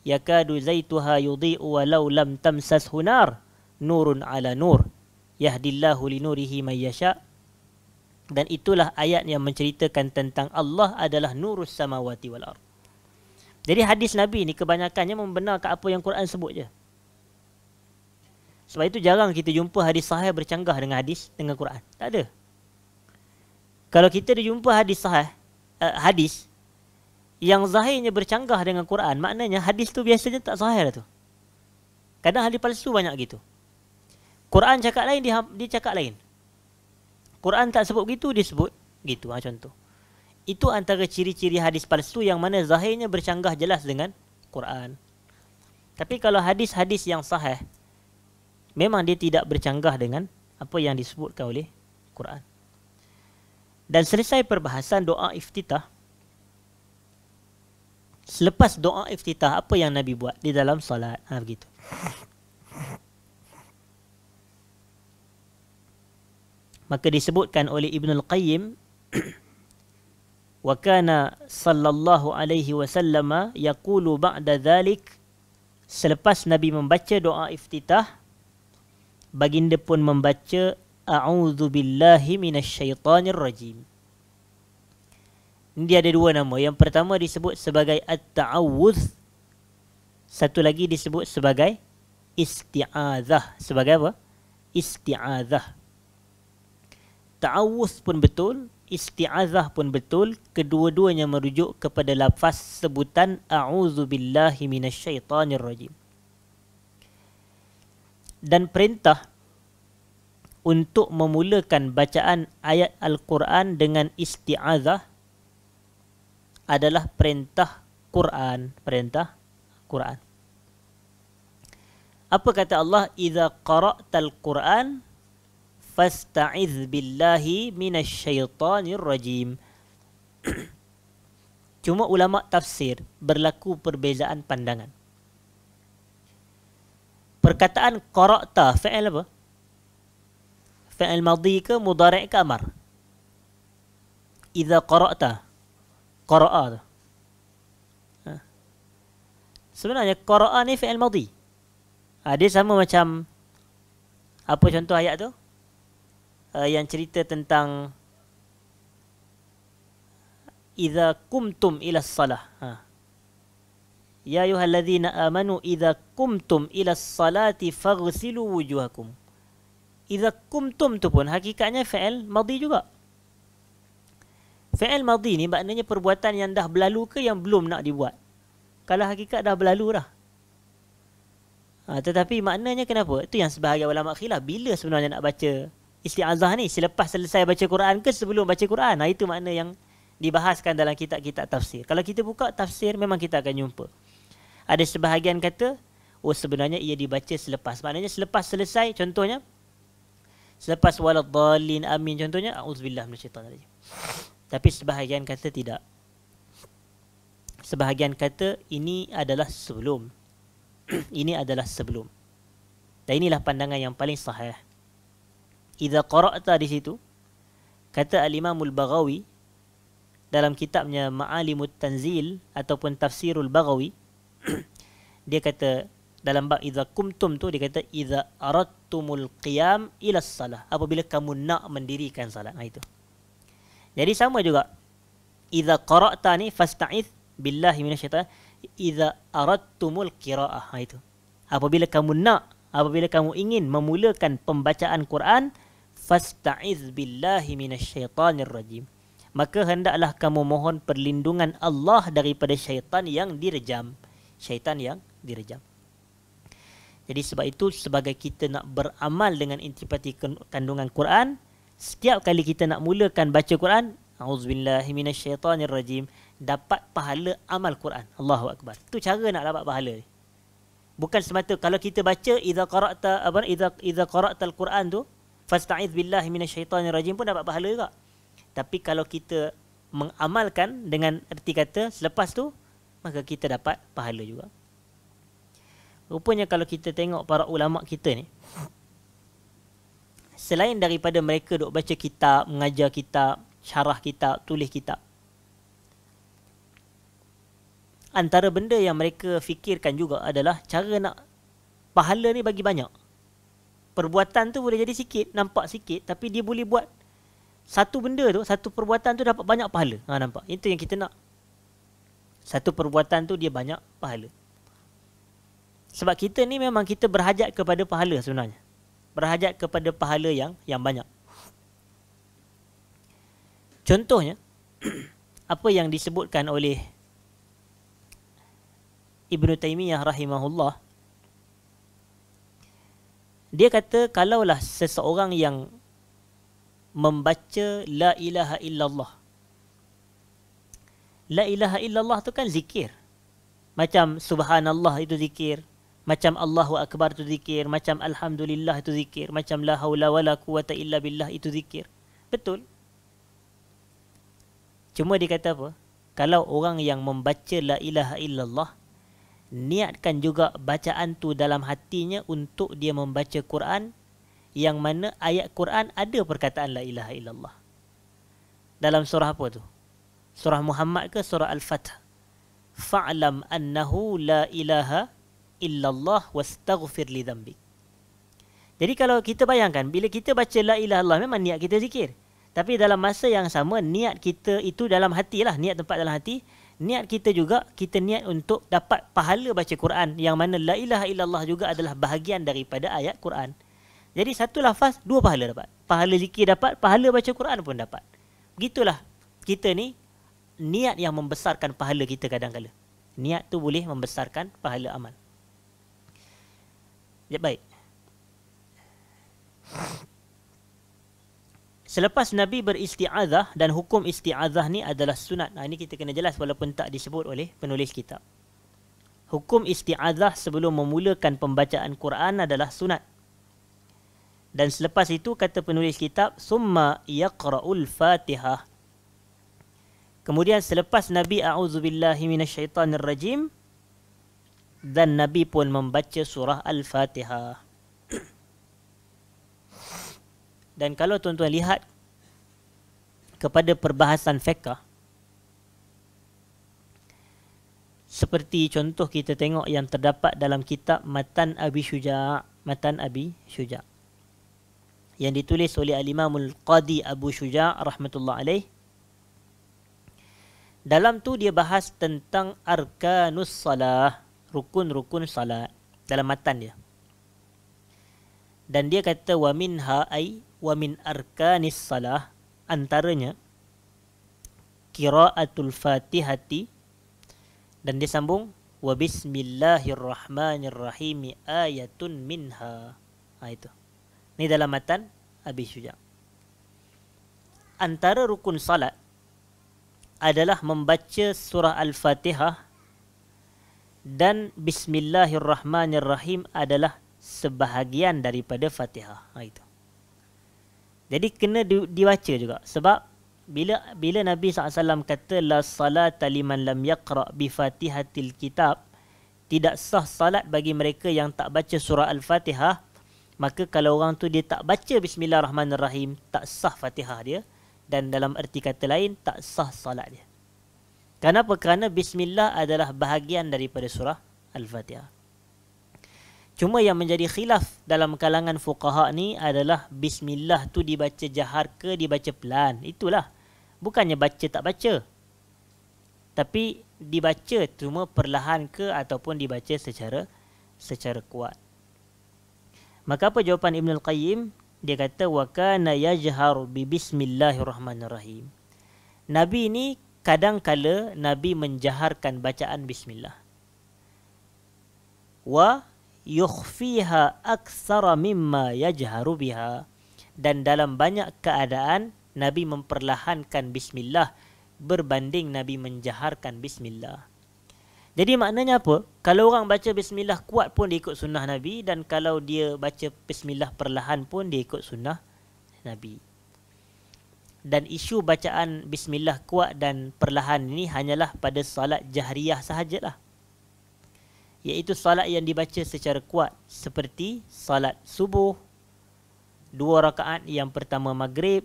يكاد زيتها يضيء ولو لم تمسسه نار نور على نور يهدي الله لنوره من يشاء dan itulah ayat yang menceritakan tentang Allah adalah nurus samawati wal ard. Jadi hadis Nabi ni kebanyakannya membenarkan apa yang Quran sebut je. Sebab itu jarang kita jumpa hadis sahih bercanggah dengan hadis dengan Quran. Tak ada. Kalau kita ada jumpa hadis sahih uh, hadis yang zahirnya bercanggah dengan Quran, maknanya hadis tu biasanya tak sahih lah tu. Kadang hadis palsu banyak gitu. Quran cakap lain, dia, dia cakap lain. Quran tak sebut begitu, dia sebut gitu ha, contoh. Itu antara ciri-ciri hadis palsu yang mana zahirnya bercanggah jelas dengan Quran. Tapi kalau hadis-hadis yang sahih memang dia tidak bercanggah dengan apa yang disebutkan oleh Quran. Dan selesai perbahasan doa iftitah. Selepas doa iftitah apa yang Nabi buat di dalam solat? Ha begitu. maka disebutkan oleh Ibnu Al-Qayyim wa kana sallallahu alaihi wasallam yaqulu ba'da dhalik selepas nabi membaca doa iftitah baginda pun membaca a'udzu billahi minasyaitonir rajim ini ada dua nama yang pertama disebut sebagai at-ta'awudz satu lagi disebut sebagai isti'adzah sebagai apa isti'adzah ta'awus pun betul, isti'azah pun betul, kedua-duanya merujuk kepada lafaz sebutan a'udzu billahi minasyaitonir rajim. Dan perintah untuk memulakan bacaan ayat Al-Quran dengan isti'azah adalah perintah Quran, perintah Quran. Apa kata Allah? Iza qara'tal Quran, fasta'iz billahi minasyaitanir rajim. Cuma ulama tafsir berlaku perbezaan pandangan. Perkataan qara'ta fi'il apa? Fi'il madhi ke mudhari' ke amar? Idza qara'ta qara'a. Ha. Sebenarnya qara'a ni fi'il madhi. Ha, dia sama macam apa contoh ayat tu? uh, yang cerita tentang idza kumtum ila salah ha. ya ayyuhalladzina amanu idza kumtum ila salati faghsilu wujuhakum idza kumtum tu pun hakikatnya fi'il madhi juga fi'il madhi ni maknanya perbuatan yang dah berlalu ke yang belum nak dibuat kalau hakikat dah berlalu dah ha, tetapi maknanya kenapa itu yang sebahagian ulama khilaf bila sebenarnya nak baca istiazah ni selepas selesai baca Quran ke sebelum baca Quran? Nah itu makna yang dibahaskan dalam kitab-kitab tafsir. Kalau kita buka tafsir memang kita akan jumpa. Ada sebahagian kata oh sebenarnya ia dibaca selepas. Maknanya selepas selesai contohnya selepas waladdallin amin contohnya auzubillah minasyaitanirrajim. Tapi sebahagian kata tidak. Sebahagian kata ini adalah sebelum. ini adalah sebelum. Dan inilah pandangan yang paling sahih idza qara'ta di situ kata al-imam al dalam kitabnya ma'alimut tanzil ataupun tafsirul Bagawi, dia kata dalam bab idza kumtum tu dia kata idza aradtumul qiyam ila salah apabila kamu nak mendirikan salat nah ha, itu jadi sama juga idza qara'ta ni fasta'iz billahi minasyaitan idza aradtumul qira'ah ha, itu apabila kamu nak apabila kamu ingin memulakan pembacaan Quran fasta'iz billahi minasyaitanir rajim. Maka hendaklah kamu mohon perlindungan Allah daripada syaitan yang direjam. Syaitan yang direjam. Jadi sebab itu sebagai kita nak beramal dengan intipati kandungan Quran, setiap kali kita nak mulakan baca Quran, auzubillahi minasyaitanir rajim, dapat pahala amal Quran. Allahu akbar. Tu cara nak dapat pahala ni. Bukan semata kalau kita baca idza qara'ta apa idza idza qara'tal Quran tu, fastaiz billahi minasyaitanir rajim pun dapat pahala juga. Tapi kalau kita mengamalkan dengan erti kata selepas tu maka kita dapat pahala juga. Rupanya kalau kita tengok para ulama kita ni selain daripada mereka dok baca kitab, mengajar kitab, syarah kitab, tulis kitab. Antara benda yang mereka fikirkan juga adalah cara nak pahala ni bagi banyak perbuatan tu boleh jadi sikit, nampak sikit tapi dia boleh buat satu benda tu, satu perbuatan tu dapat banyak pahala. Ha nampak. Itu yang kita nak. Satu perbuatan tu dia banyak pahala. Sebab kita ni memang kita berhajat kepada pahala sebenarnya. Berhajat kepada pahala yang yang banyak. Contohnya apa yang disebutkan oleh Ibn Taymiyah rahimahullah dia kata kalaulah seseorang yang membaca la ilaha illallah. La ilaha illallah tu kan zikir. Macam subhanallah itu zikir, macam Allahu akbar itu zikir, macam alhamdulillah itu zikir, macam la haula wala quwata illa billah itu zikir. Betul. Cuma dia kata apa? Kalau orang yang membaca la ilaha illallah niatkan juga bacaan tu dalam hatinya untuk dia membaca Quran yang mana ayat Quran ada perkataan la ilaha illallah. Dalam surah apa tu? Surah Muhammad ke surah Al-Fath? Fa'lam annahu la ilaha illallah wastaghfir li dhanbik. Jadi kalau kita bayangkan bila kita baca la ilaha illallah memang niat kita zikir. Tapi dalam masa yang sama niat kita itu dalam hatilah niat tempat dalam hati niat kita juga kita niat untuk dapat pahala baca Quran yang mana la ilaha illallah juga adalah bahagian daripada ayat Quran. Jadi satu lafaz dua pahala dapat. Pahala zikir dapat, pahala baca Quran pun dapat. Begitulah kita ni niat yang membesarkan pahala kita kadang kadang Niat tu boleh membesarkan pahala amal. Ya baik. Selepas Nabi beristiadah dan hukum istiazah ni adalah sunat. Nah, ini kita kena jelas walaupun tak disebut oleh penulis kitab. Hukum istiazah sebelum memulakan pembacaan Quran adalah sunat. Dan selepas itu kata penulis kitab, summa yaqra'ul fatihah. Kemudian selepas Nabi billahi a'udzubillahi rajim dan Nabi pun membaca surah Al-Fatihah. Dan kalau tuan-tuan lihat kepada perbahasan fiqh seperti contoh kita tengok yang terdapat dalam kitab Matan Abi Syuja, Matan Abi Syuja. Yang ditulis oleh Al-Imamul Qadi Abu Syuja rahmatullah alaih. Dalam tu dia bahas tentang arkanus salah, rukun-rukun salat dalam matan dia. Dan dia kata wa minha ay wa min arkanis salah antaranya qiraatul fatihati dan dia sambung wa bismillahirrahmanirrahim ayatun minha ha, itu ni dalam matan Abi Syuja antara rukun salat adalah membaca surah al-fatihah dan bismillahirrahmanirrahim adalah sebahagian daripada fatihah ha, itu jadi kena di, dibaca juga sebab bila bila Nabi SAW kata la salata liman lam yaqra bi fatihatil kitab tidak sah salat bagi mereka yang tak baca surah al-fatihah maka kalau orang tu dia tak baca bismillahirrahmanirrahim tak sah fatihah dia dan dalam erti kata lain tak sah salat dia kenapa kerana bismillah adalah bahagian daripada surah al-fatihah Cuma yang menjadi khilaf dalam kalangan fuqaha ni adalah bismillah tu dibaca jahar ke dibaca pelan. Itulah. Bukannya baca tak baca. Tapi dibaca cuma perlahan ke ataupun dibaca secara secara kuat. Maka apa jawapan Ibn Al-Qayyim? Dia kata, وَكَانَ bi rahim. Nabi ini kadangkala Nabi menjaharkan bacaan Bismillah. وَكَانَ yukhfiha aksara mimma yajharu biha. Dan dalam banyak keadaan, Nabi memperlahankan bismillah berbanding Nabi menjaharkan bismillah. Jadi maknanya apa? Kalau orang baca bismillah kuat pun dia ikut sunnah Nabi dan kalau dia baca bismillah perlahan pun dia ikut sunnah Nabi. Dan isu bacaan bismillah kuat dan perlahan ini hanyalah pada salat jahriyah sahajalah iaitu salat yang dibaca secara kuat seperti salat subuh dua rakaat yang pertama maghrib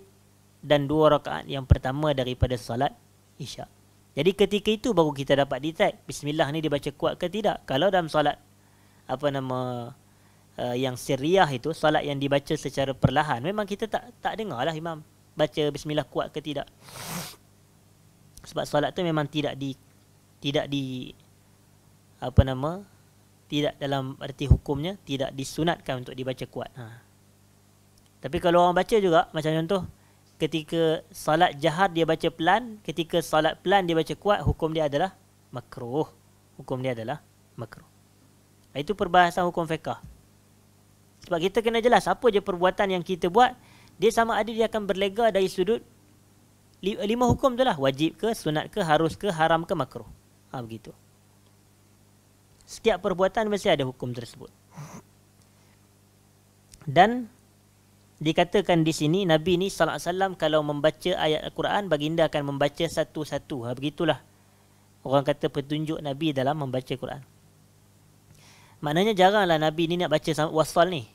dan dua rakaat yang pertama daripada salat isyak. Jadi ketika itu baru kita dapat detect bismillah ni dibaca kuat ke tidak. Kalau dalam salat apa nama uh, yang sirriyah itu salat yang dibaca secara perlahan memang kita tak tak dengar lah imam baca bismillah kuat ke tidak. Sebab salat tu memang tidak di tidak di apa nama tidak dalam arti hukumnya tidak disunatkan untuk dibaca kuat. Ha. Tapi kalau orang baca juga macam contoh ketika salat jahar dia baca pelan, ketika salat pelan dia baca kuat, hukum dia adalah makruh. Hukum dia adalah makruh. Ha, itu perbahasan hukum fiqah. Sebab kita kena jelas apa je perbuatan yang kita buat, dia sama ada dia akan berlega dari sudut lima hukum tu lah. Wajib ke, sunat ke, harus ke, haram ke, makruh. Ha, begitu setiap perbuatan mesti ada hukum tersebut. Dan dikatakan di sini Nabi ni sallallahu alaihi wasallam kalau membaca ayat Al-Quran baginda akan membaca satu-satu. Ha, begitulah orang kata petunjuk Nabi dalam membaca al Quran. Maknanya jaranglah Nabi ni nak baca wasfal ni.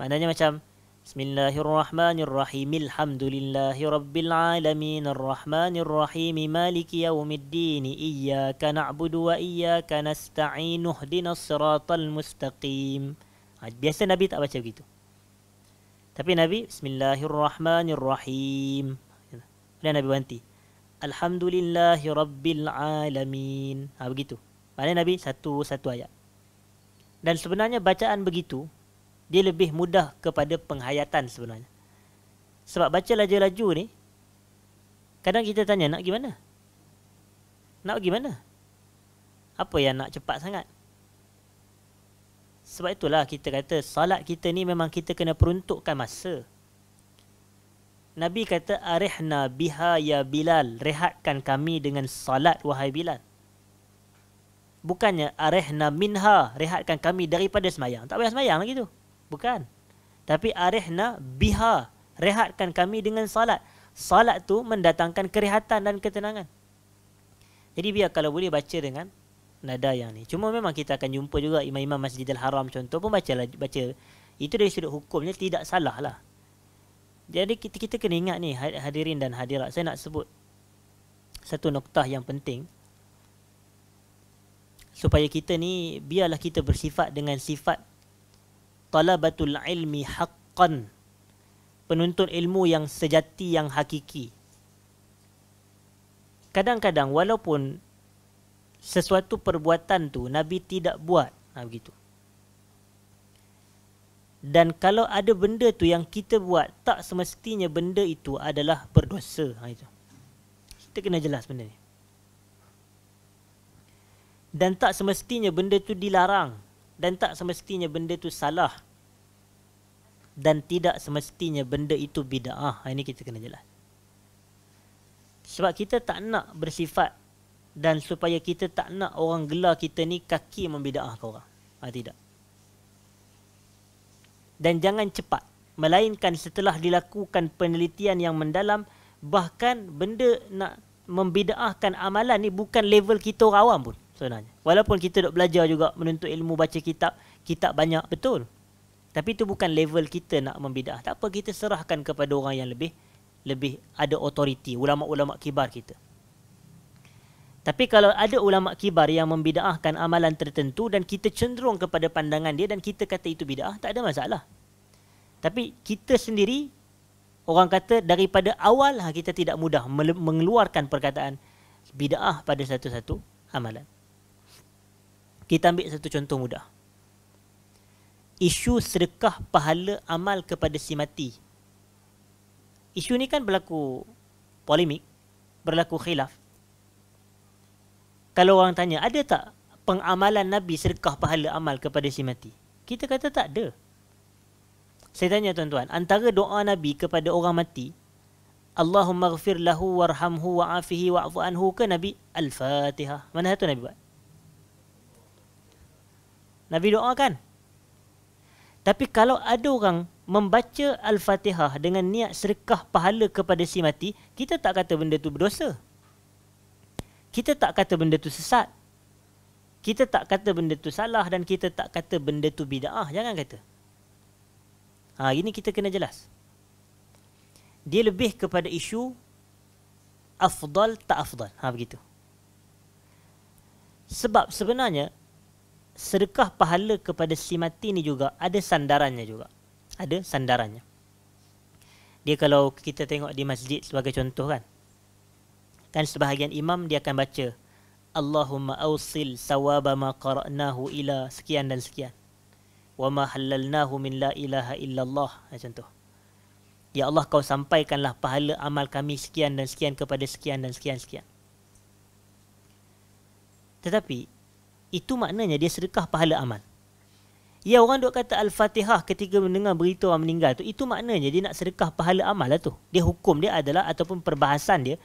Maknanya macam بسم الله الرحمن الرحيم الحمد لله رب العالمين الرحمن الرحيم مالك يوم الدين إياك نعبد وإياك نستعين اهدنا الصراط المستقيم biasa Nabi tak baca begitu tapi Nabi بسم الله الرحمن الرحيم لا Nabi berhenti الحمد لله رب العالمين ha, begitu Maksudnya Nabi satu-satu ayat Dan sebenarnya bacaan begitu dia lebih mudah kepada penghayatan sebenarnya. Sebab baca laju-laju ni, kadang kita tanya, nak gimana? Nak gimana? Apa yang nak cepat sangat? Sebab itulah kita kata, salat kita ni memang kita kena peruntukkan masa. Nabi kata, Arihna biha ya Bilal, rehatkan kami dengan salat wahai Bilal. Bukannya arehna minha rehatkan kami daripada semayang. Tak payah semayang lagi tu. Bukan. Tapi arihna biha. Rehatkan kami dengan salat. Salat tu mendatangkan kerehatan dan ketenangan. Jadi biar kalau boleh baca dengan nada yang ni. Cuma memang kita akan jumpa juga imam-imam masjid al Haram contoh pun baca lah, baca. Itu dari sudut hukumnya tidak salah lah. Jadi kita kita kena ingat ni hadirin dan hadirat. Saya nak sebut satu noktah yang penting supaya kita ni biarlah kita bersifat dengan sifat talabatul ilmi haqqan penuntut ilmu yang sejati yang hakiki kadang-kadang walaupun sesuatu perbuatan tu nabi tidak buat nah ha, begitu dan kalau ada benda tu yang kita buat tak semestinya benda itu adalah berdosa ha itu kita kena jelas benda ni dan tak semestinya benda tu dilarang dan tak semestinya benda tu salah dan tidak semestinya benda itu bidaah. Ha, ini kita kena jelas. Sebab kita tak nak bersifat dan supaya kita tak nak orang gelar kita ni kaki membidaah kau orang. Ah ha, tidak. Dan jangan cepat melainkan setelah dilakukan penelitian yang mendalam bahkan benda nak membidaahkan amalan ni bukan level kita orang awam pun sebenarnya. Walaupun kita duk belajar juga menuntut ilmu baca kitab, kitab banyak betul. Tapi itu bukan level kita nak membidah. Tak apa kita serahkan kepada orang yang lebih lebih ada authority, ulama-ulama kibar kita. Tapi kalau ada ulama kibar yang membidaahkan amalan tertentu dan kita cenderung kepada pandangan dia dan kita kata itu bidah, tak ada masalah. Tapi kita sendiri orang kata daripada awal lah kita tidak mudah mengeluarkan perkataan bidah pada satu-satu amalan. Kita ambil satu contoh mudah. Isu sedekah pahala amal kepada si mati. Isu ni kan berlaku polemik, berlaku khilaf. Kalau orang tanya, ada tak pengamalan Nabi sedekah pahala amal kepada si mati? Kita kata tak ada. Saya tanya tuan-tuan, antara doa Nabi kepada orang mati, Allahumma ghafir lahu warhamhu wa'afihi wa'fu anhu ke Nabi Al-Fatihah. Mana satu Nabi buat? Nabi doa kan? Tapi kalau ada orang membaca Al-Fatihah dengan niat serkah pahala kepada si mati, kita tak kata benda tu berdosa. Kita tak kata benda tu sesat. Kita tak kata benda tu salah dan kita tak kata benda tu bida'ah. Jangan kata. Ha, ini kita kena jelas. Dia lebih kepada isu afdal tak afdal. Ha, begitu. Sebab sebenarnya sedekah pahala kepada si mati ni juga ada sandarannya juga. Ada sandarannya. Dia kalau kita tengok di masjid sebagai contoh kan. Kan sebahagian imam dia akan baca Allahumma awsil sawaba ma qara'nahu ila sekian dan sekian. Wa ma halalnahu min la ilaha illallah. Ha, contoh. Ya Allah kau sampaikanlah pahala amal kami sekian dan sekian kepada sekian dan sekian sekian. Tetapi itu maknanya dia sedekah pahala amal. Ya orang duk kata Al-Fatihah ketika mendengar berita orang meninggal tu, itu maknanya dia nak sedekah pahala amal lah tu. Dia hukum dia adalah ataupun perbahasan dia,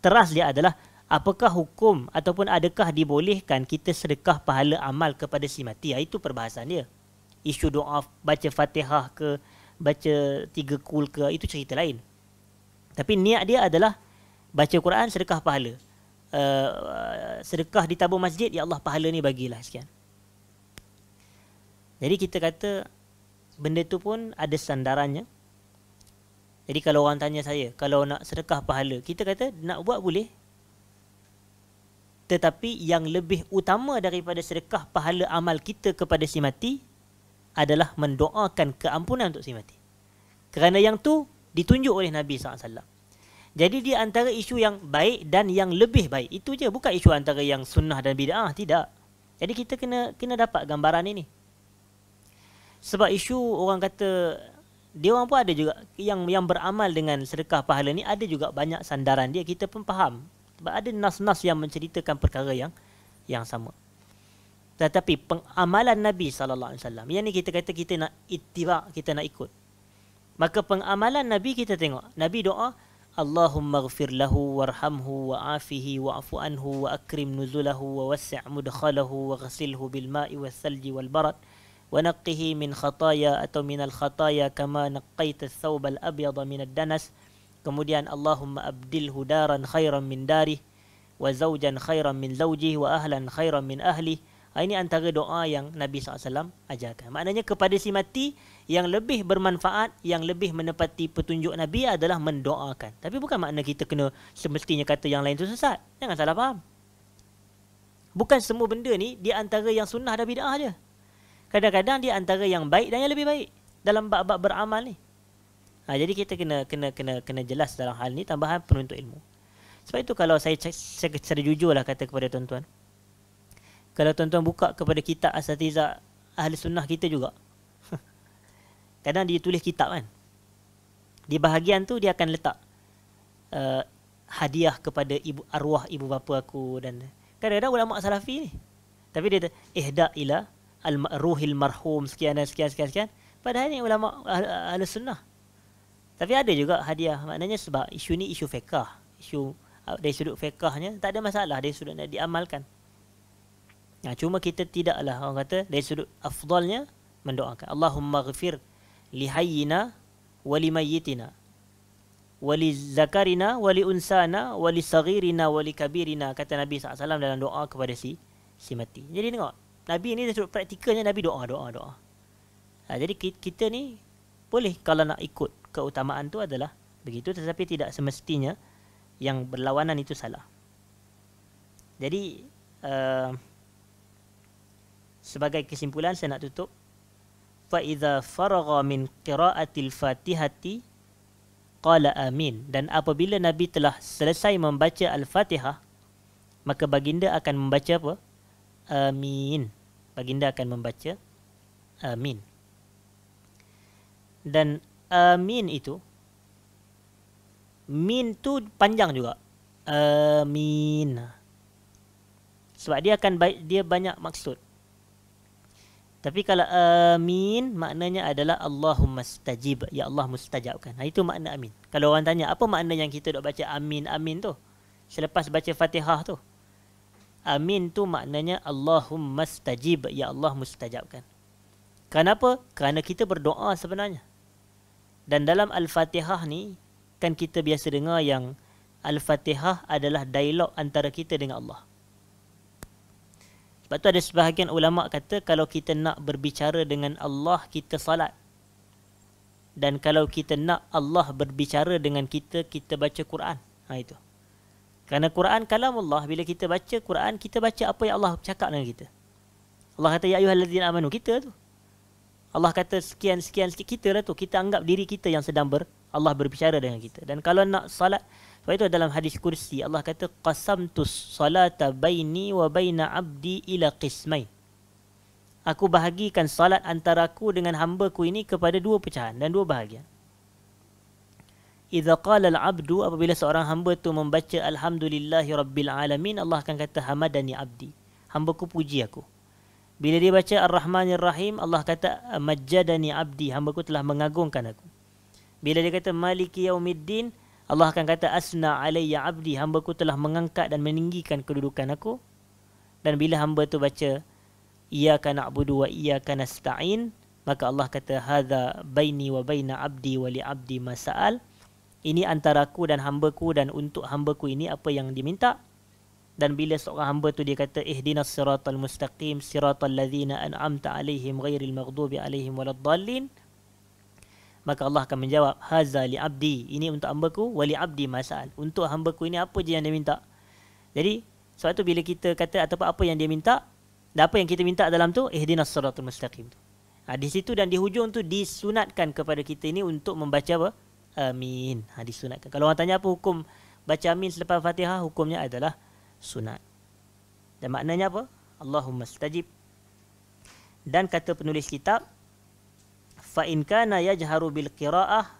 teras dia adalah apakah hukum ataupun adakah dibolehkan kita sedekah pahala amal kepada si mati. Ya, itu perbahasan dia. Isu doa baca Fatihah ke, baca tiga kul ke, itu cerita lain. Tapi niat dia adalah baca Quran sedekah pahala. Uh, sedekah di tabung masjid ya Allah pahala ni bagilah sekian. Jadi kita kata benda tu pun ada sandarannya. Jadi kalau orang tanya saya, kalau nak sedekah pahala, kita kata nak buat boleh. Tetapi yang lebih utama daripada sedekah pahala amal kita kepada si mati adalah mendoakan keampunan untuk si mati. Kerana yang tu ditunjuk oleh Nabi SAW. Jadi dia antara isu yang baik dan yang lebih baik. Itu je, bukan isu antara yang sunnah dan bid'ah, tidak. Jadi kita kena kena dapat gambaran ini. Sebab isu orang kata dia orang pun ada juga yang yang beramal dengan sedekah pahala ni ada juga banyak sandaran dia kita pun faham. Sebab ada nas-nas yang menceritakan perkara yang yang sama. Tetapi pengamalan Nabi sallallahu alaihi wasallam yang ni kita kata kita nak ittiba, kita nak ikut. Maka pengamalan Nabi kita tengok, Nabi doa اللهم اغفر له وارحمه وعافه واعف عنه واكرم نزله ووسع مدخله واغسله بالماء والثلج والبرد ونقه من خطايا أو من الخطايا كما نقيت الثوب الأبيض من الدنس كمديان اللهم أبدله دارا خيرا من داره وزوجا خيرا من زوجه وأهلا خيرا من أهله ini antara doa yang Nabi SAW ajarkan. Maknanya kepada si mati, yang lebih bermanfaat, yang lebih menepati petunjuk Nabi adalah mendoakan. Tapi bukan makna kita kena semestinya kata yang lain tu sesat. Jangan salah faham. Bukan semua benda ni di antara yang sunnah dan bid'ah je. Kadang-kadang di antara yang baik dan yang lebih baik dalam bab-bab beramal ni. Ha, jadi kita kena kena kena kena jelas dalam hal ni tambahan penuntut ilmu. Sebab itu kalau saya secara jujurlah kata kepada tuan-tuan. Kalau tuan-tuan buka kepada kitab asatizah ahli sunnah kita juga Kadang dia tulis kitab kan. Di bahagian tu dia akan letak uh, hadiah kepada ibu arwah ibu bapa aku dan kadang-kadang ulama salafi ni. Tapi dia ihda eh, ila al ruhil marhum sekian dan sekian sekian sekian. Padahal ni ulama ahli sunnah. Tapi ada juga hadiah. Maknanya sebab isu ni isu fiqah. Isu ah, dari sudut fiqahnya tak ada masalah dari sudut nak diamalkan. Nah, cuma kita tidaklah orang kata dari sudut afdalnya mendoakan. Allahumma ghafir lihayyina wa limayyitina wa li zakarina wa li unsana wa li saghirina wa li kata Nabi SAW dalam doa kepada si si mati. Jadi tengok, Nabi ni dia praktikalnya Nabi doa doa doa. Ha, jadi kita ni boleh kalau nak ikut keutamaan tu adalah begitu tetapi tidak semestinya yang berlawanan itu salah. Jadi uh, sebagai kesimpulan saya nak tutup فإذا فرغ min قراءة Fatihati, Qala Amin. dan apabila Nabi telah selesai membaca Al-Fatihah maka baginda akan membaca apa? Amin. Baginda akan membaca Amin. Dan Amin itu Min tu panjang juga. Amin. Sebab dia akan dia banyak maksud. Tapi kalau amin maknanya adalah Allahumma stajib. Ya Allah mustajabkan. Nah, ha, itu makna amin. Kalau orang tanya apa makna yang kita dok baca amin amin tu? Selepas baca Fatihah tu. Amin tu maknanya Allahumma stajib. Ya Allah mustajabkan. Kenapa? Kerana kita berdoa sebenarnya. Dan dalam Al-Fatihah ni kan kita biasa dengar yang Al-Fatihah adalah dialog antara kita dengan Allah. Sebab tu ada sebahagian ulama kata kalau kita nak berbicara dengan Allah kita salat. Dan kalau kita nak Allah berbicara dengan kita kita baca Quran. Ha itu. Kerana Quran kalam Allah bila kita baca Quran kita baca apa yang Allah cakap dengan kita. Allah kata ya ayyuhallazina amanu kita tu. Allah kata sekian sekian sekian kita lah tu kita anggap diri kita yang sedang ber Allah berbicara dengan kita. Dan kalau nak salat sebab itu dalam hadis kursi Allah kata qasamtus salata baini wa baina abdi ila qismain. Aku bahagikan salat antara aku dengan hamba-ku ini kepada dua pecahan dan dua bahagian. Idza qala al-'abdu apabila seorang hamba tu membaca alhamdulillahi rabbil alamin Allah akan kata hamadani abdi. Hamba-ku puji aku. Bila dia baca Ar-Rahmanir Rahim, Allah kata majjadani abdi, hamba ku telah mengagungkan aku. Bila dia kata Maliki Yaumiddin, Allah akan kata asna alayya abdi hamba ku telah mengangkat dan meninggikan kedudukan aku dan bila hamba tu baca ia iyyaka na'budu wa iyyaka nasta'in maka Allah kata hadza baini wa baina abdi wa abdi masal ini antara aku dan hamba ku dan untuk hamba ku ini apa yang diminta dan bila seorang hamba tu dia kata ihdinas siratal mustaqim ladina an amta alaihim ghairil maghdubi alaihim waladdallin maka Allah akan menjawab haza li abdi ini untuk hamba ku wali abdi masal untuk hamba ku ini apa je yang dia minta jadi sebab tu bila kita kata ataupun apa yang dia minta dan apa yang kita minta dalam tu ihdinas siratal mustaqim tu ha, di situ dan di hujung tu disunatkan kepada kita ini untuk membaca apa amin ha, disunatkan kalau orang tanya apa hukum baca amin selepas Fatihah hukumnya adalah sunat dan maknanya apa Allahumma stajib dan kata penulis kitab fa in kana yajharu bil qiraah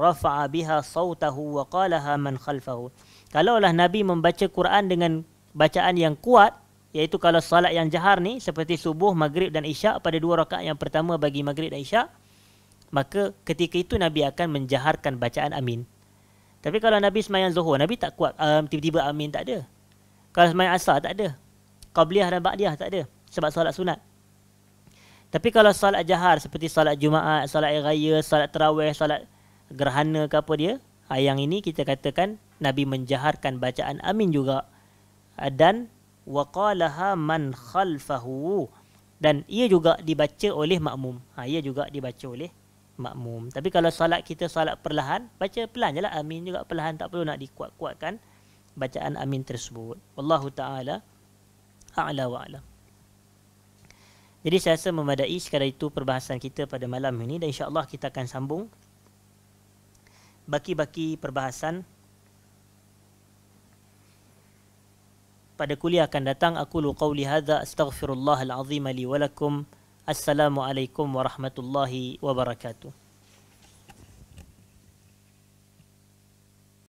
rafa'a biha sawtahu wa qalaha man khalfahu kalaulah nabi membaca Quran dengan bacaan yang kuat yaitu kalau salat yang jahar ni seperti subuh, maghrib dan isyak pada dua rakaat yang pertama bagi maghrib dan isyak maka ketika itu nabi akan menjaharkan bacaan amin tapi kalau nabi sembahyang zuhur nabi tak kuat um, tiba-tiba amin tak ada kalau sembahyang asar tak ada qabliyah dan ba'diyah tak ada sebab solat sunat tapi kalau salat jahar seperti salat Jumaat, salat air raya, solat terawih, solat gerhana ke apa dia, ah, yang ini kita katakan Nabi menjaharkan bacaan amin juga. Ah, dan waqalaha man khalfahu dan ia juga dibaca oleh makmum. Ha, ia juga dibaca oleh makmum. Tapi kalau salat kita salat perlahan, baca pelan je lah. Amin juga perlahan. Tak perlu nak dikuat-kuatkan bacaan amin tersebut. Wallahu ta'ala a'la wa'alam. Jadi saya rasa memadai sekadar itu perbahasan kita pada malam ini dan insya-Allah kita akan sambung baki-baki perbahasan pada kuliah akan datang aku lu qauli hadza astaghfirullahal azim li wa lakum assalamu alaikum warahmatullahi wabarakatuh